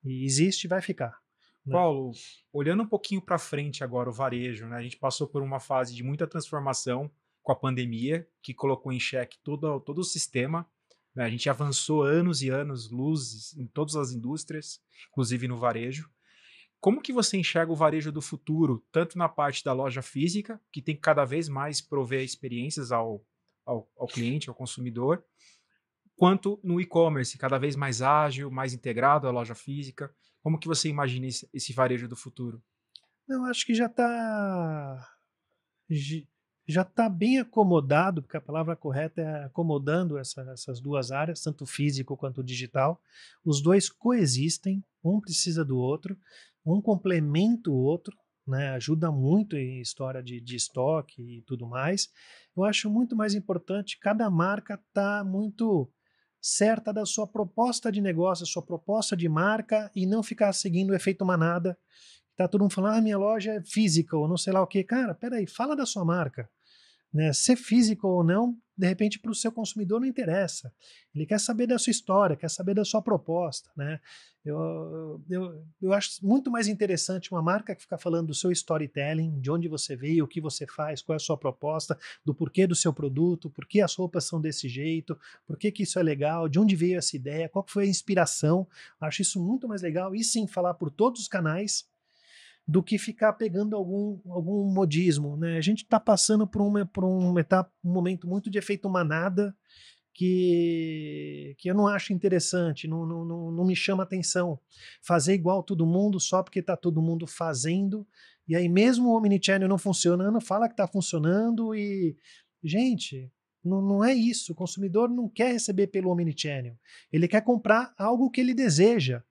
E existe e vai ficar. Né? Paulo, olhando um pouquinho para frente agora o varejo, né? A gente passou por uma fase de muita transformação com a pandemia, que colocou em xeque todo, todo o sistema. Né? A gente avançou anos e anos, luzes em todas as indústrias, inclusive no varejo. Como que você enxerga o varejo do futuro, tanto na parte da loja física, que tem que cada vez mais prover experiências ao, ao, ao cliente, ao consumidor, quanto no e-commerce, cada vez mais ágil, mais integrado à loja física? Como que você imagina esse, esse varejo do futuro? Não, acho que já está já está bem acomodado, porque a palavra correta é acomodando essa, essas duas áreas, tanto físico quanto digital. Os dois coexistem, um precisa do outro um complementa o outro, né? ajuda muito em história de, de estoque e tudo mais. Eu acho muito mais importante cada marca estar tá muito certa da sua proposta de negócio, sua proposta de marca e não ficar seguindo o efeito manada. Tá todo mundo falando, ah, minha loja é física ou não sei lá o que. Cara, peraí, fala da sua marca. Né? Ser físico ou não, de repente para o seu consumidor não interessa. Ele quer saber da sua história, quer saber da sua proposta, né? Eu, eu, eu acho muito mais interessante uma marca que fica falando do seu storytelling, de onde você veio, o que você faz, qual é a sua proposta, do porquê do seu produto, por que as roupas são desse jeito, por que, que isso é legal, de onde veio essa ideia, qual foi a inspiração. Acho isso muito mais legal. E sim, falar por todos os canais do que ficar pegando algum, algum modismo. Né? A gente está passando por, uma, por etapa, um momento muito de efeito manada que, que eu não acho interessante, não, não, não, não me chama atenção. Fazer igual todo mundo só porque está todo mundo fazendo. E aí, mesmo o Omnichannel não funcionando, fala que está funcionando e. Gente, não, não, é isso. O consumidor não quer receber pelo Omnichannel. Ele quer comprar algo que ele deseja.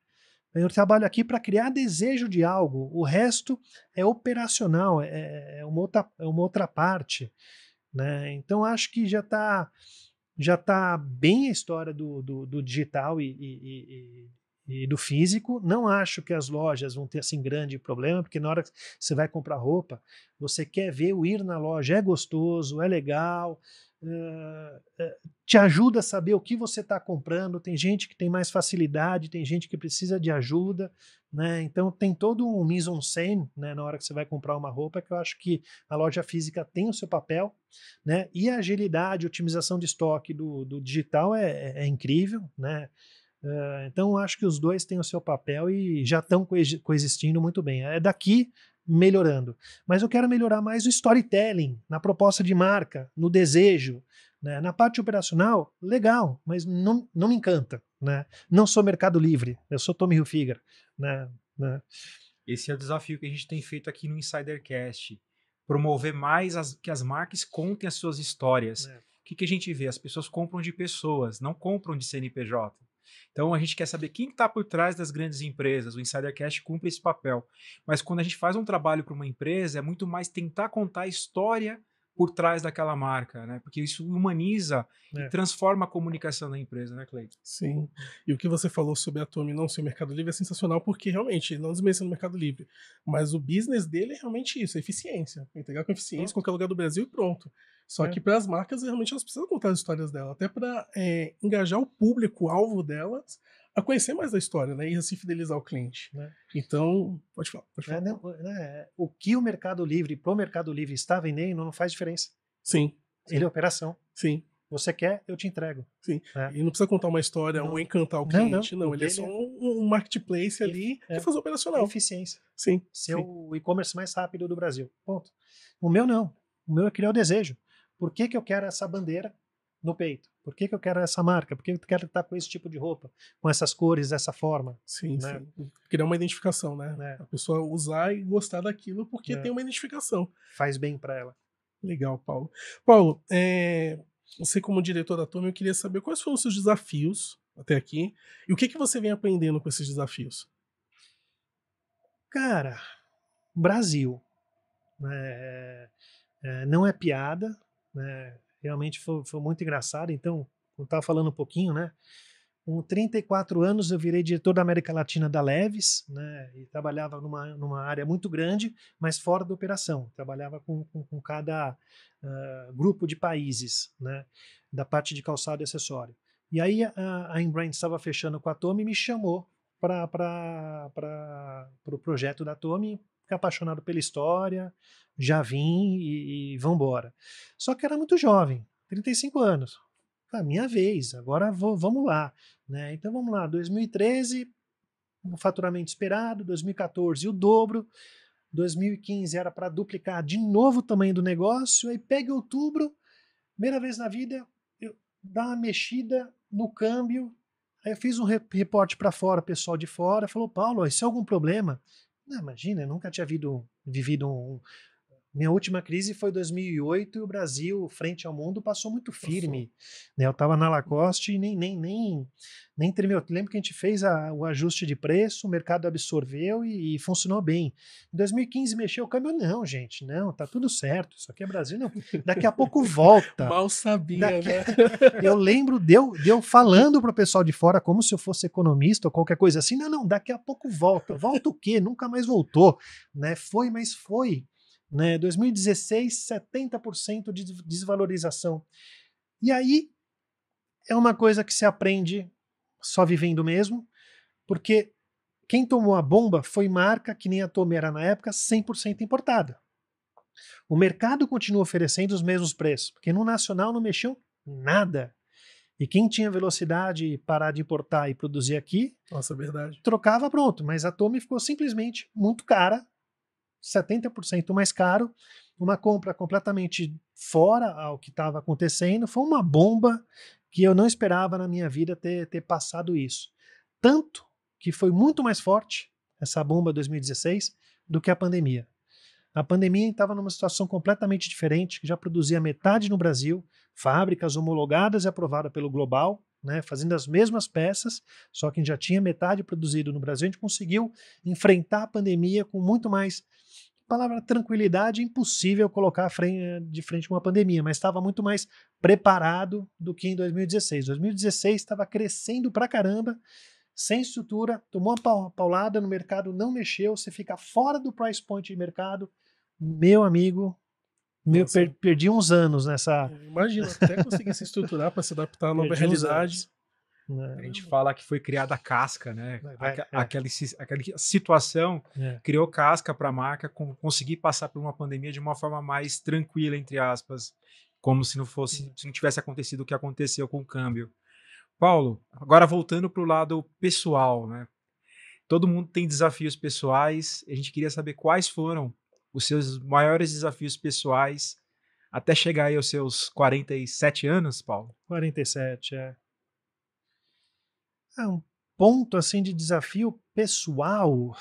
Eu trabalho aqui para criar desejo de algo, o resto é operacional, é, é, uma, outra, é uma outra parte. Né? Então, acho que já está já tá bem a história do, do, do digital e, e, e, e, do físico. Não acho que as lojas vão ter assim grande problema, porque na hora que você vai comprar roupa, você quer ver o ir na loja, é gostoso, é legal, te ajuda a saber o que você está comprando. Tem gente que tem mais facilidade, tem gente que precisa de ajuda, né? Então tem todo um mise en scène né, na hora que você vai comprar uma roupa que eu acho que a loja física tem o seu papel, né? E a agilidade, otimização de estoque do, do digital é, é, é incrível, né? Uh, então acho que os dois têm o seu papel e já estão coexistindo muito bem. É daqui melhorando. Mas eu quero melhorar mais o storytelling, na proposta de marca, no desejo. Né? Na parte operacional, legal, mas não, não me encanta. Né? Não sou Mercado Livre, eu sou Tommy Hilfiger. Né? né? Esse é o desafio que a gente tem feito aqui no Insidercast. Promover mais as, que as marcas contem as suas histórias. É. O que, que a gente vê? As pessoas compram de pessoas, não compram de CNPJ. Então a gente quer saber quem está por trás das grandes empresas. O Insidercast cumpre esse papel. Mas quando a gente faz um trabalho para uma empresa, é muito mais tentar contar a história por trás daquela marca, né? Porque isso humaniza é. e transforma a comunicação da empresa, né, Cleiton? Sim. E o que você falou sobre a Tome não ser o Mercado Livre é sensacional, porque realmente, não desmerecendo o Mercado Livre, mas o business dele é realmente isso, é eficiência. Entregar com eficiência em qualquer lugar do Brasil e pronto. Só é. que para as marcas, realmente, elas precisam contar as histórias dela, até para é, engajar o público-alvo delas a conhecer mais da história, né? E a assim se fidelizar ao cliente. Né. né? Então, pode falar. Pode falar. É, não, é, né, o que o Mercado Livre, para o Mercado Livre, está vendendo não faz diferença. Sim. Ele é operação. Sim. Você quer, eu te entrego. Sim. É. E não precisa contar uma história não. ou encantar o cliente, não. não. não. Ele é só é um, um marketplace ali é. que faz operacional. Eficiência. Sim. Ser o e-commerce mais rápido do Brasil. Ponto. O meu não. O meu é criar o desejo. Por que, que eu quero essa bandeira no peito? Por que, que eu quero essa marca? Por que eu quero estar com esse tipo de roupa? Com essas cores, essa forma? Sim, né? sim. Criar uma identificação, né? É. A pessoa usar e gostar daquilo porque é. tem uma identificação. Faz bem para ela. Legal, Paulo. Paulo, é, você como diretor da turma, eu queria saber quais foram os seus desafios até aqui e o que, que você vem aprendendo com esses desafios? Cara, Brasil. Né? É, é, não é piada, né? Realmente foi, foi muito engraçado. Então, como estava falando um pouquinho, né? Com 34 anos eu virei diretor da América Latina da Leves, né? E trabalhava numa, numa área muito grande, mas fora da operação. Trabalhava com, com, com cada uh, grupo de países, né? Da parte de calçado e acessório. E aí a, a estava fechando com a Tommy e me chamou para o pro projeto da Tommy fiquei apaixonado pela história, já vim e, e vambora. Só que era muito jovem, 35 anos. A minha vez, agora vou, vamos lá. Né? Então vamos lá, 2013, o faturamento esperado, 2014 o dobro, 2015 era para duplicar de novo o tamanho do negócio, aí pega outubro, primeira vez na vida, eu dá uma mexida no câmbio, aí eu fiz um reporte para fora, pessoal de fora falou, Paulo, isso é algum problema? Não, imagina, eu nunca tinha vivido, vivido um, minha última crise foi 2008 e o Brasil, frente ao mundo, passou muito firme. Passou. Né? Eu estava na Lacoste e nem, nem, nem, nem tremeu. Lembro que a gente fez a, o ajuste de preço, o mercado absorveu e, e, funcionou bem. Em 2015 mexeu o câmbio? Não, gente, não, tá tudo certo. Isso aqui é Brasil, não. Daqui a pouco volta. Mal sabia, Daqui... né? eu lembro de eu, de eu falando para o pessoal de fora, como se eu fosse economista ou qualquer coisa assim. Não, não, daqui a pouco volta. Volta o quê? Nunca mais voltou. Né? Foi, mas foi. Né? 2016, 70% de desvalorização. E aí é uma coisa que se aprende só vivendo mesmo, porque quem tomou a bomba foi marca, que nem a Tome era na época, 100% importada. O mercado continua oferecendo os mesmos preços, porque no nacional não mexeu nada. E quem tinha velocidade parar de importar e produzir aqui, Nossa, é trocava pronto. Mas a Tome ficou simplesmente muito cara 70% mais caro, uma compra completamente fora ao que estava acontecendo. Foi uma bomba que eu não esperava na minha vida ter, ter passado isso. Tanto que foi muito mais forte essa bomba 2016 do que a pandemia. A pandemia estava numa situação completamente diferente, que já produzia metade no Brasil, fábricas homologadas e aprovadas pelo global, né, fazendo as mesmas peças, só que já tinha metade produzido no Brasil, a gente conseguiu enfrentar a pandemia com muito mais palavra tranquilidade, impossível colocar de frente uma pandemia, mas estava muito mais preparado do que em 2016. 2016 estava crescendo pra caramba, sem estrutura, tomou uma paulada no mercado, não mexeu, você fica fora do price point de mercado, meu amigo, meu, per, perdi uns anos nessa. Imagina, até conseguir se estruturar para se adaptar à nova perdi realidade. É, a gente fala que foi criada a casca, né? aquela, é. aquela situação é. criou casca para a marca conseguir passar por uma pandemia de uma forma mais tranquila, entre aspas, como se não fosse, hum. se não tivesse acontecido o que aconteceu com o câmbio. Paulo, agora voltando para o lado pessoal, né? Todo mundo tem desafios pessoais. A gente queria saber quais foram os seus maiores desafios pessoais até chegar aí aos seus 47 anos, Paulo? 47, é. É um ponto assim de desafio pessoal.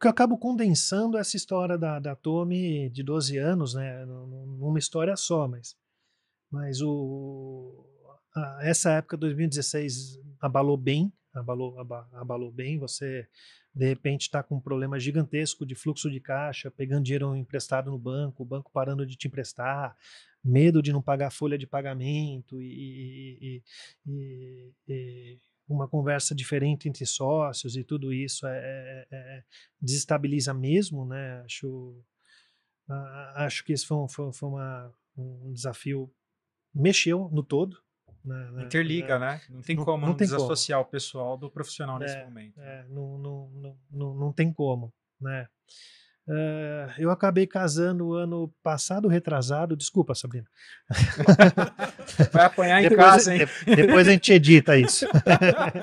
que eu acabo condensando essa história da, da Tommy de 12 anos, né, numa história só, mas, mas o, a, essa época, 2016, abalou bem abalou, abalou bem, você de repente está com um problema gigantesco de fluxo de caixa, pegando dinheiro emprestado no banco, o banco parando de te emprestar, medo de não pagar a folha de pagamento e, e, e, e uma conversa diferente entre sócios e tudo isso é, é, é, é desestabiliza mesmo, né? Acho, acho que esse foi, foi, foi uma, um desafio, mexeu no todo, né, né, Interliga, né. né? Não tem não, como não tem desassociar como. o pessoal do profissional é, nesse momento. É, não, não, não, não tem como, né? Uh, eu acabei casando ano passado, retrasado. Desculpa, Sabrina. Vai apanhar em depois, casa, hein? Depois a gente edita isso.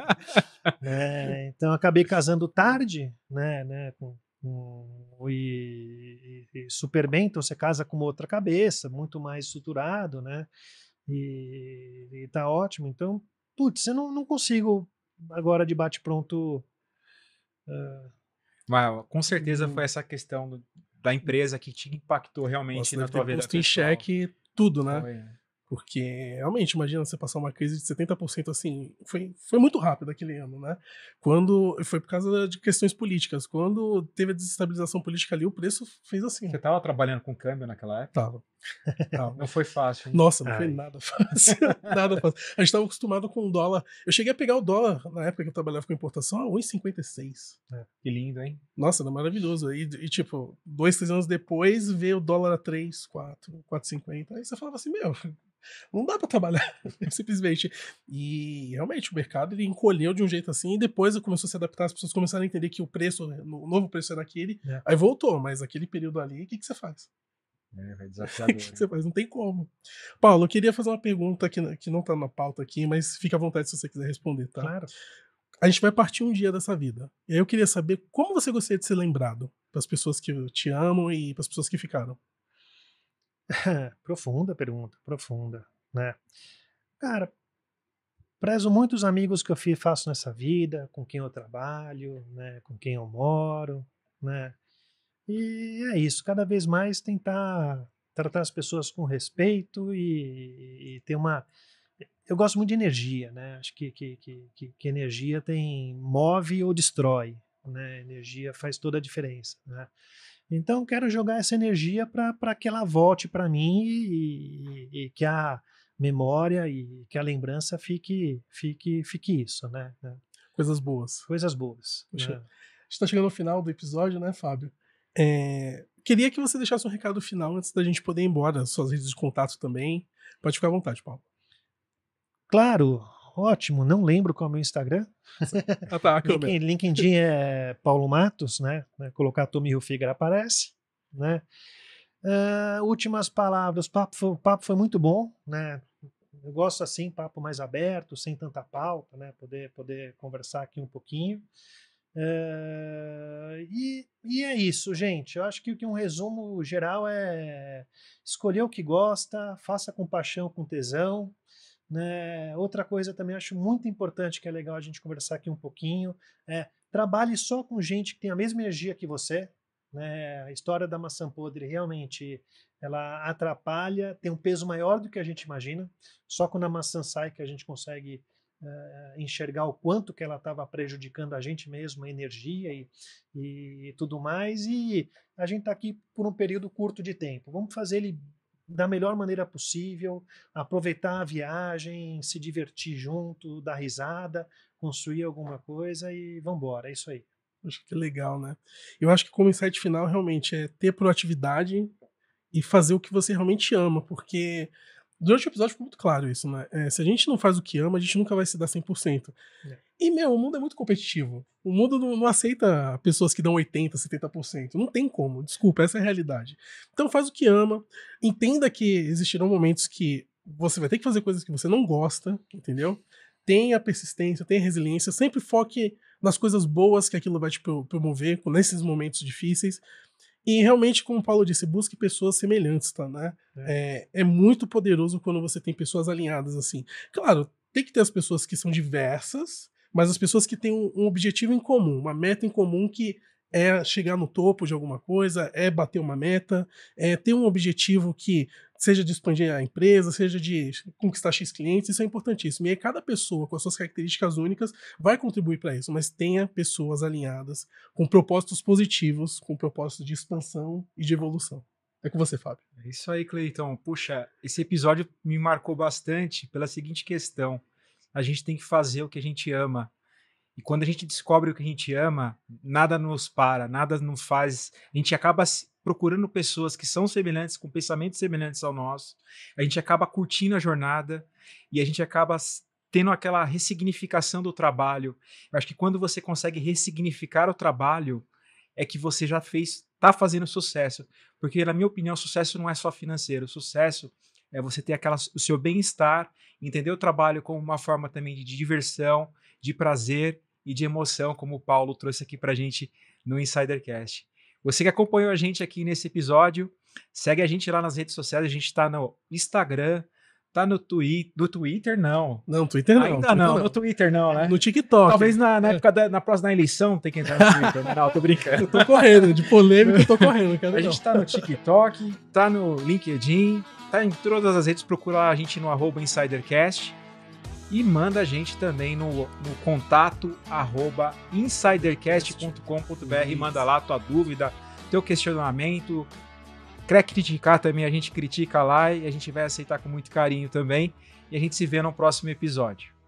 é, então, acabei casando tarde, né? né com, com, e, e, super bem. Então, você casa com outra cabeça, muito mais estruturado, né? e, e tá ótimo. Então, putz, eu não, não consigo agora de bate-pronto. Uh, ah, Mas, com certeza um, foi essa questão do, da empresa que te impactou realmente na tua vida. Posto em xeque tudo, né? Foi, Porque realmente, imagina você passar uma crise de 70% assim. Foi, foi muito rápido aquele ano, né? Quando. Foi por causa de questões políticas. Quando teve a desestabilização política ali, o preço fez assim. Você estava trabalhando com câmbio naquela época? Tava. Não, não foi fácil. Hein? Nossa, não Ai. foi nada fácil. nada fácil. A gente estava acostumado com o dólar. Eu cheguei a pegar o dólar na época que eu trabalhava com importação a 1,56. É, que lindo, hein? Nossa, era maravilhoso. E, e, tipo, dois, três anos depois veio o dólar a 3, 4, 4,50. Aí você falava assim, meu, não dá para trabalhar, simplesmente. E realmente o mercado ele encolheu de um jeito assim, e depois começou a se adaptar, as pessoas começaram a entender que o preço, né, o novo preço era aquele, é. aí voltou, mas aquele período ali, o que, que você faz? É, vai é desafiador. Né? Não tem como. Paulo, eu queria fazer uma pergunta que, que não tá na pauta aqui, mas fica à vontade se você quiser responder, tá? Claro. A gente vai partir um dia dessa vida. E aí eu queria saber como você gostaria de ser lembrado para as pessoas que te amam e para as pessoas que ficaram. profunda pergunta, profunda, né? Cara, prezo muitos amigos que eu faço nessa vida, com quem eu trabalho, né, com quem eu moro, né? E é isso, cada vez mais tentar tratar as pessoas com respeito e, e ter uma. Eu gosto muito de energia, né? Acho que, que, que, que energia tem move ou destrói, né? Energia faz toda a diferença, né? Então quero jogar essa energia para que ela volte para mim e, e, e, que a memória e que a lembrança fique fique fique isso, né? né. Coisas boas. Coisas boas. né? A gente está chegando ao final do episódio, né, Fábio? É, queria que você deixasse um recado final antes da gente poder ir embora, suas redes de contato também. Pode ficar à vontade, Paulo. Claro, ótimo. Não lembro qual é o meu Instagram. Ah, tá, é LinkedIn, LinkedIn é Paulo Matos, né? né? Colocar Tommy Hilfiger aparece, né? Uh, últimas palavras. O papo foi, o papo foi muito bom, né? Eu gosto assim, papo mais aberto, sem tanta pauta, né? Poder, poder conversar aqui um pouquinho. Eh, e, e é isso, gente. Eu acho que, que um resumo geral é escolher o que gosta, faça com paixão, com tesão. Né? Outra coisa também acho muito importante que é legal a gente conversar aqui um pouquinho é trabalhe só com gente que tem a mesma energia que você. Né? A história da maçã podre realmente ela atrapalha, tem um peso maior do que a gente imagina. Só quando a maçã sai que a gente consegue uh, enxergar o quanto que ela estava prejudicando a gente mesmo, a energia e, e tudo mais. E a gente está aqui por um período curto de tempo. Vamos fazer ele da melhor maneira possível, aproveitar a viagem, se divertir junto, dar risada, construir alguma coisa e vamos embora. é isso aí. Acho que é legal, né? Eu acho que como insight final realmente é ter proatividade e fazer o que você realmente ama, porque Durante o episódio ficou muito claro isso, né? É, se a gente não faz o que ama, a gente nunca vai se dar 100%. É. E, meu, o mundo é muito competitivo. O mundo não, não aceita pessoas que dão 80%, 70%. Não tem como. Desculpa, essa é a realidade. Então, faz o que ama. Entenda que existirão momentos que você vai ter que fazer coisas que você não gosta, entendeu? Tenha persistência, tenha resiliência. Sempre foque nas coisas boas que aquilo vai te promover nesses momentos difíceis. E realmente, como o Paulo disse, busque pessoas semelhantes, tá, né? É. é, é muito poderoso quando você tem pessoas alinhadas assim. Claro, tem que ter as pessoas que são diversas, mas as pessoas que têm um, um objetivo em comum, uma meta em comum que é chegar no topo de alguma coisa, é bater uma meta, é ter um objetivo que seja de expandir a empresa, seja de conquistar X clientes, isso é importantíssimo. E aí cada pessoa com as suas características únicas vai contribuir para isso, mas tenha pessoas alinhadas com propósitos positivos, com propósitos de expansão e de evolução. É com você, Fábio. É isso aí, Cleiton. Puxa, esse episódio me marcou bastante pela seguinte questão: a gente tem que fazer o que a gente ama. E quando a gente descobre o que a gente ama, nada nos para, nada nos faz. A gente acaba procurando pessoas que são semelhantes, com pensamentos semelhantes ao nosso. A gente acaba curtindo a jornada e a gente acaba tendo aquela ressignificação do trabalho. Eu acho que quando você consegue ressignificar o trabalho, é que você já fez, está fazendo sucesso. Porque, na minha opinião, sucesso não é só financeiro. Sucesso é você ter aquela, o seu bem-estar, entender o trabalho como uma forma também de diversão, de prazer e de emoção, como o Paulo trouxe aqui para gente no Insidercast. Você que acompanhou a gente aqui nesse episódio, segue a gente lá nas redes sociais. A gente está no Instagram, Tá no, twi no Twitter, não. Não, Twitter não. Ainda Twitter não, não, no Twitter não, né? No TikTok. Talvez na, na é. época da na próxima eleição tem que entrar no Twitter, né? Não, tô brincando. Eu tô correndo, de polêmica eu tô correndo. Cara, a gente tá no TikTok, tá no LinkedIn, tá em todas as redes, procura a gente no arroba InsiderCast e manda a gente também no, no contato arroba insidercast.com.br. Manda lá a tua dúvida, teu questionamento. Quer criticar também, a gente critica lá e a gente vai aceitar com muito carinho também. E a gente se vê no próximo episódio.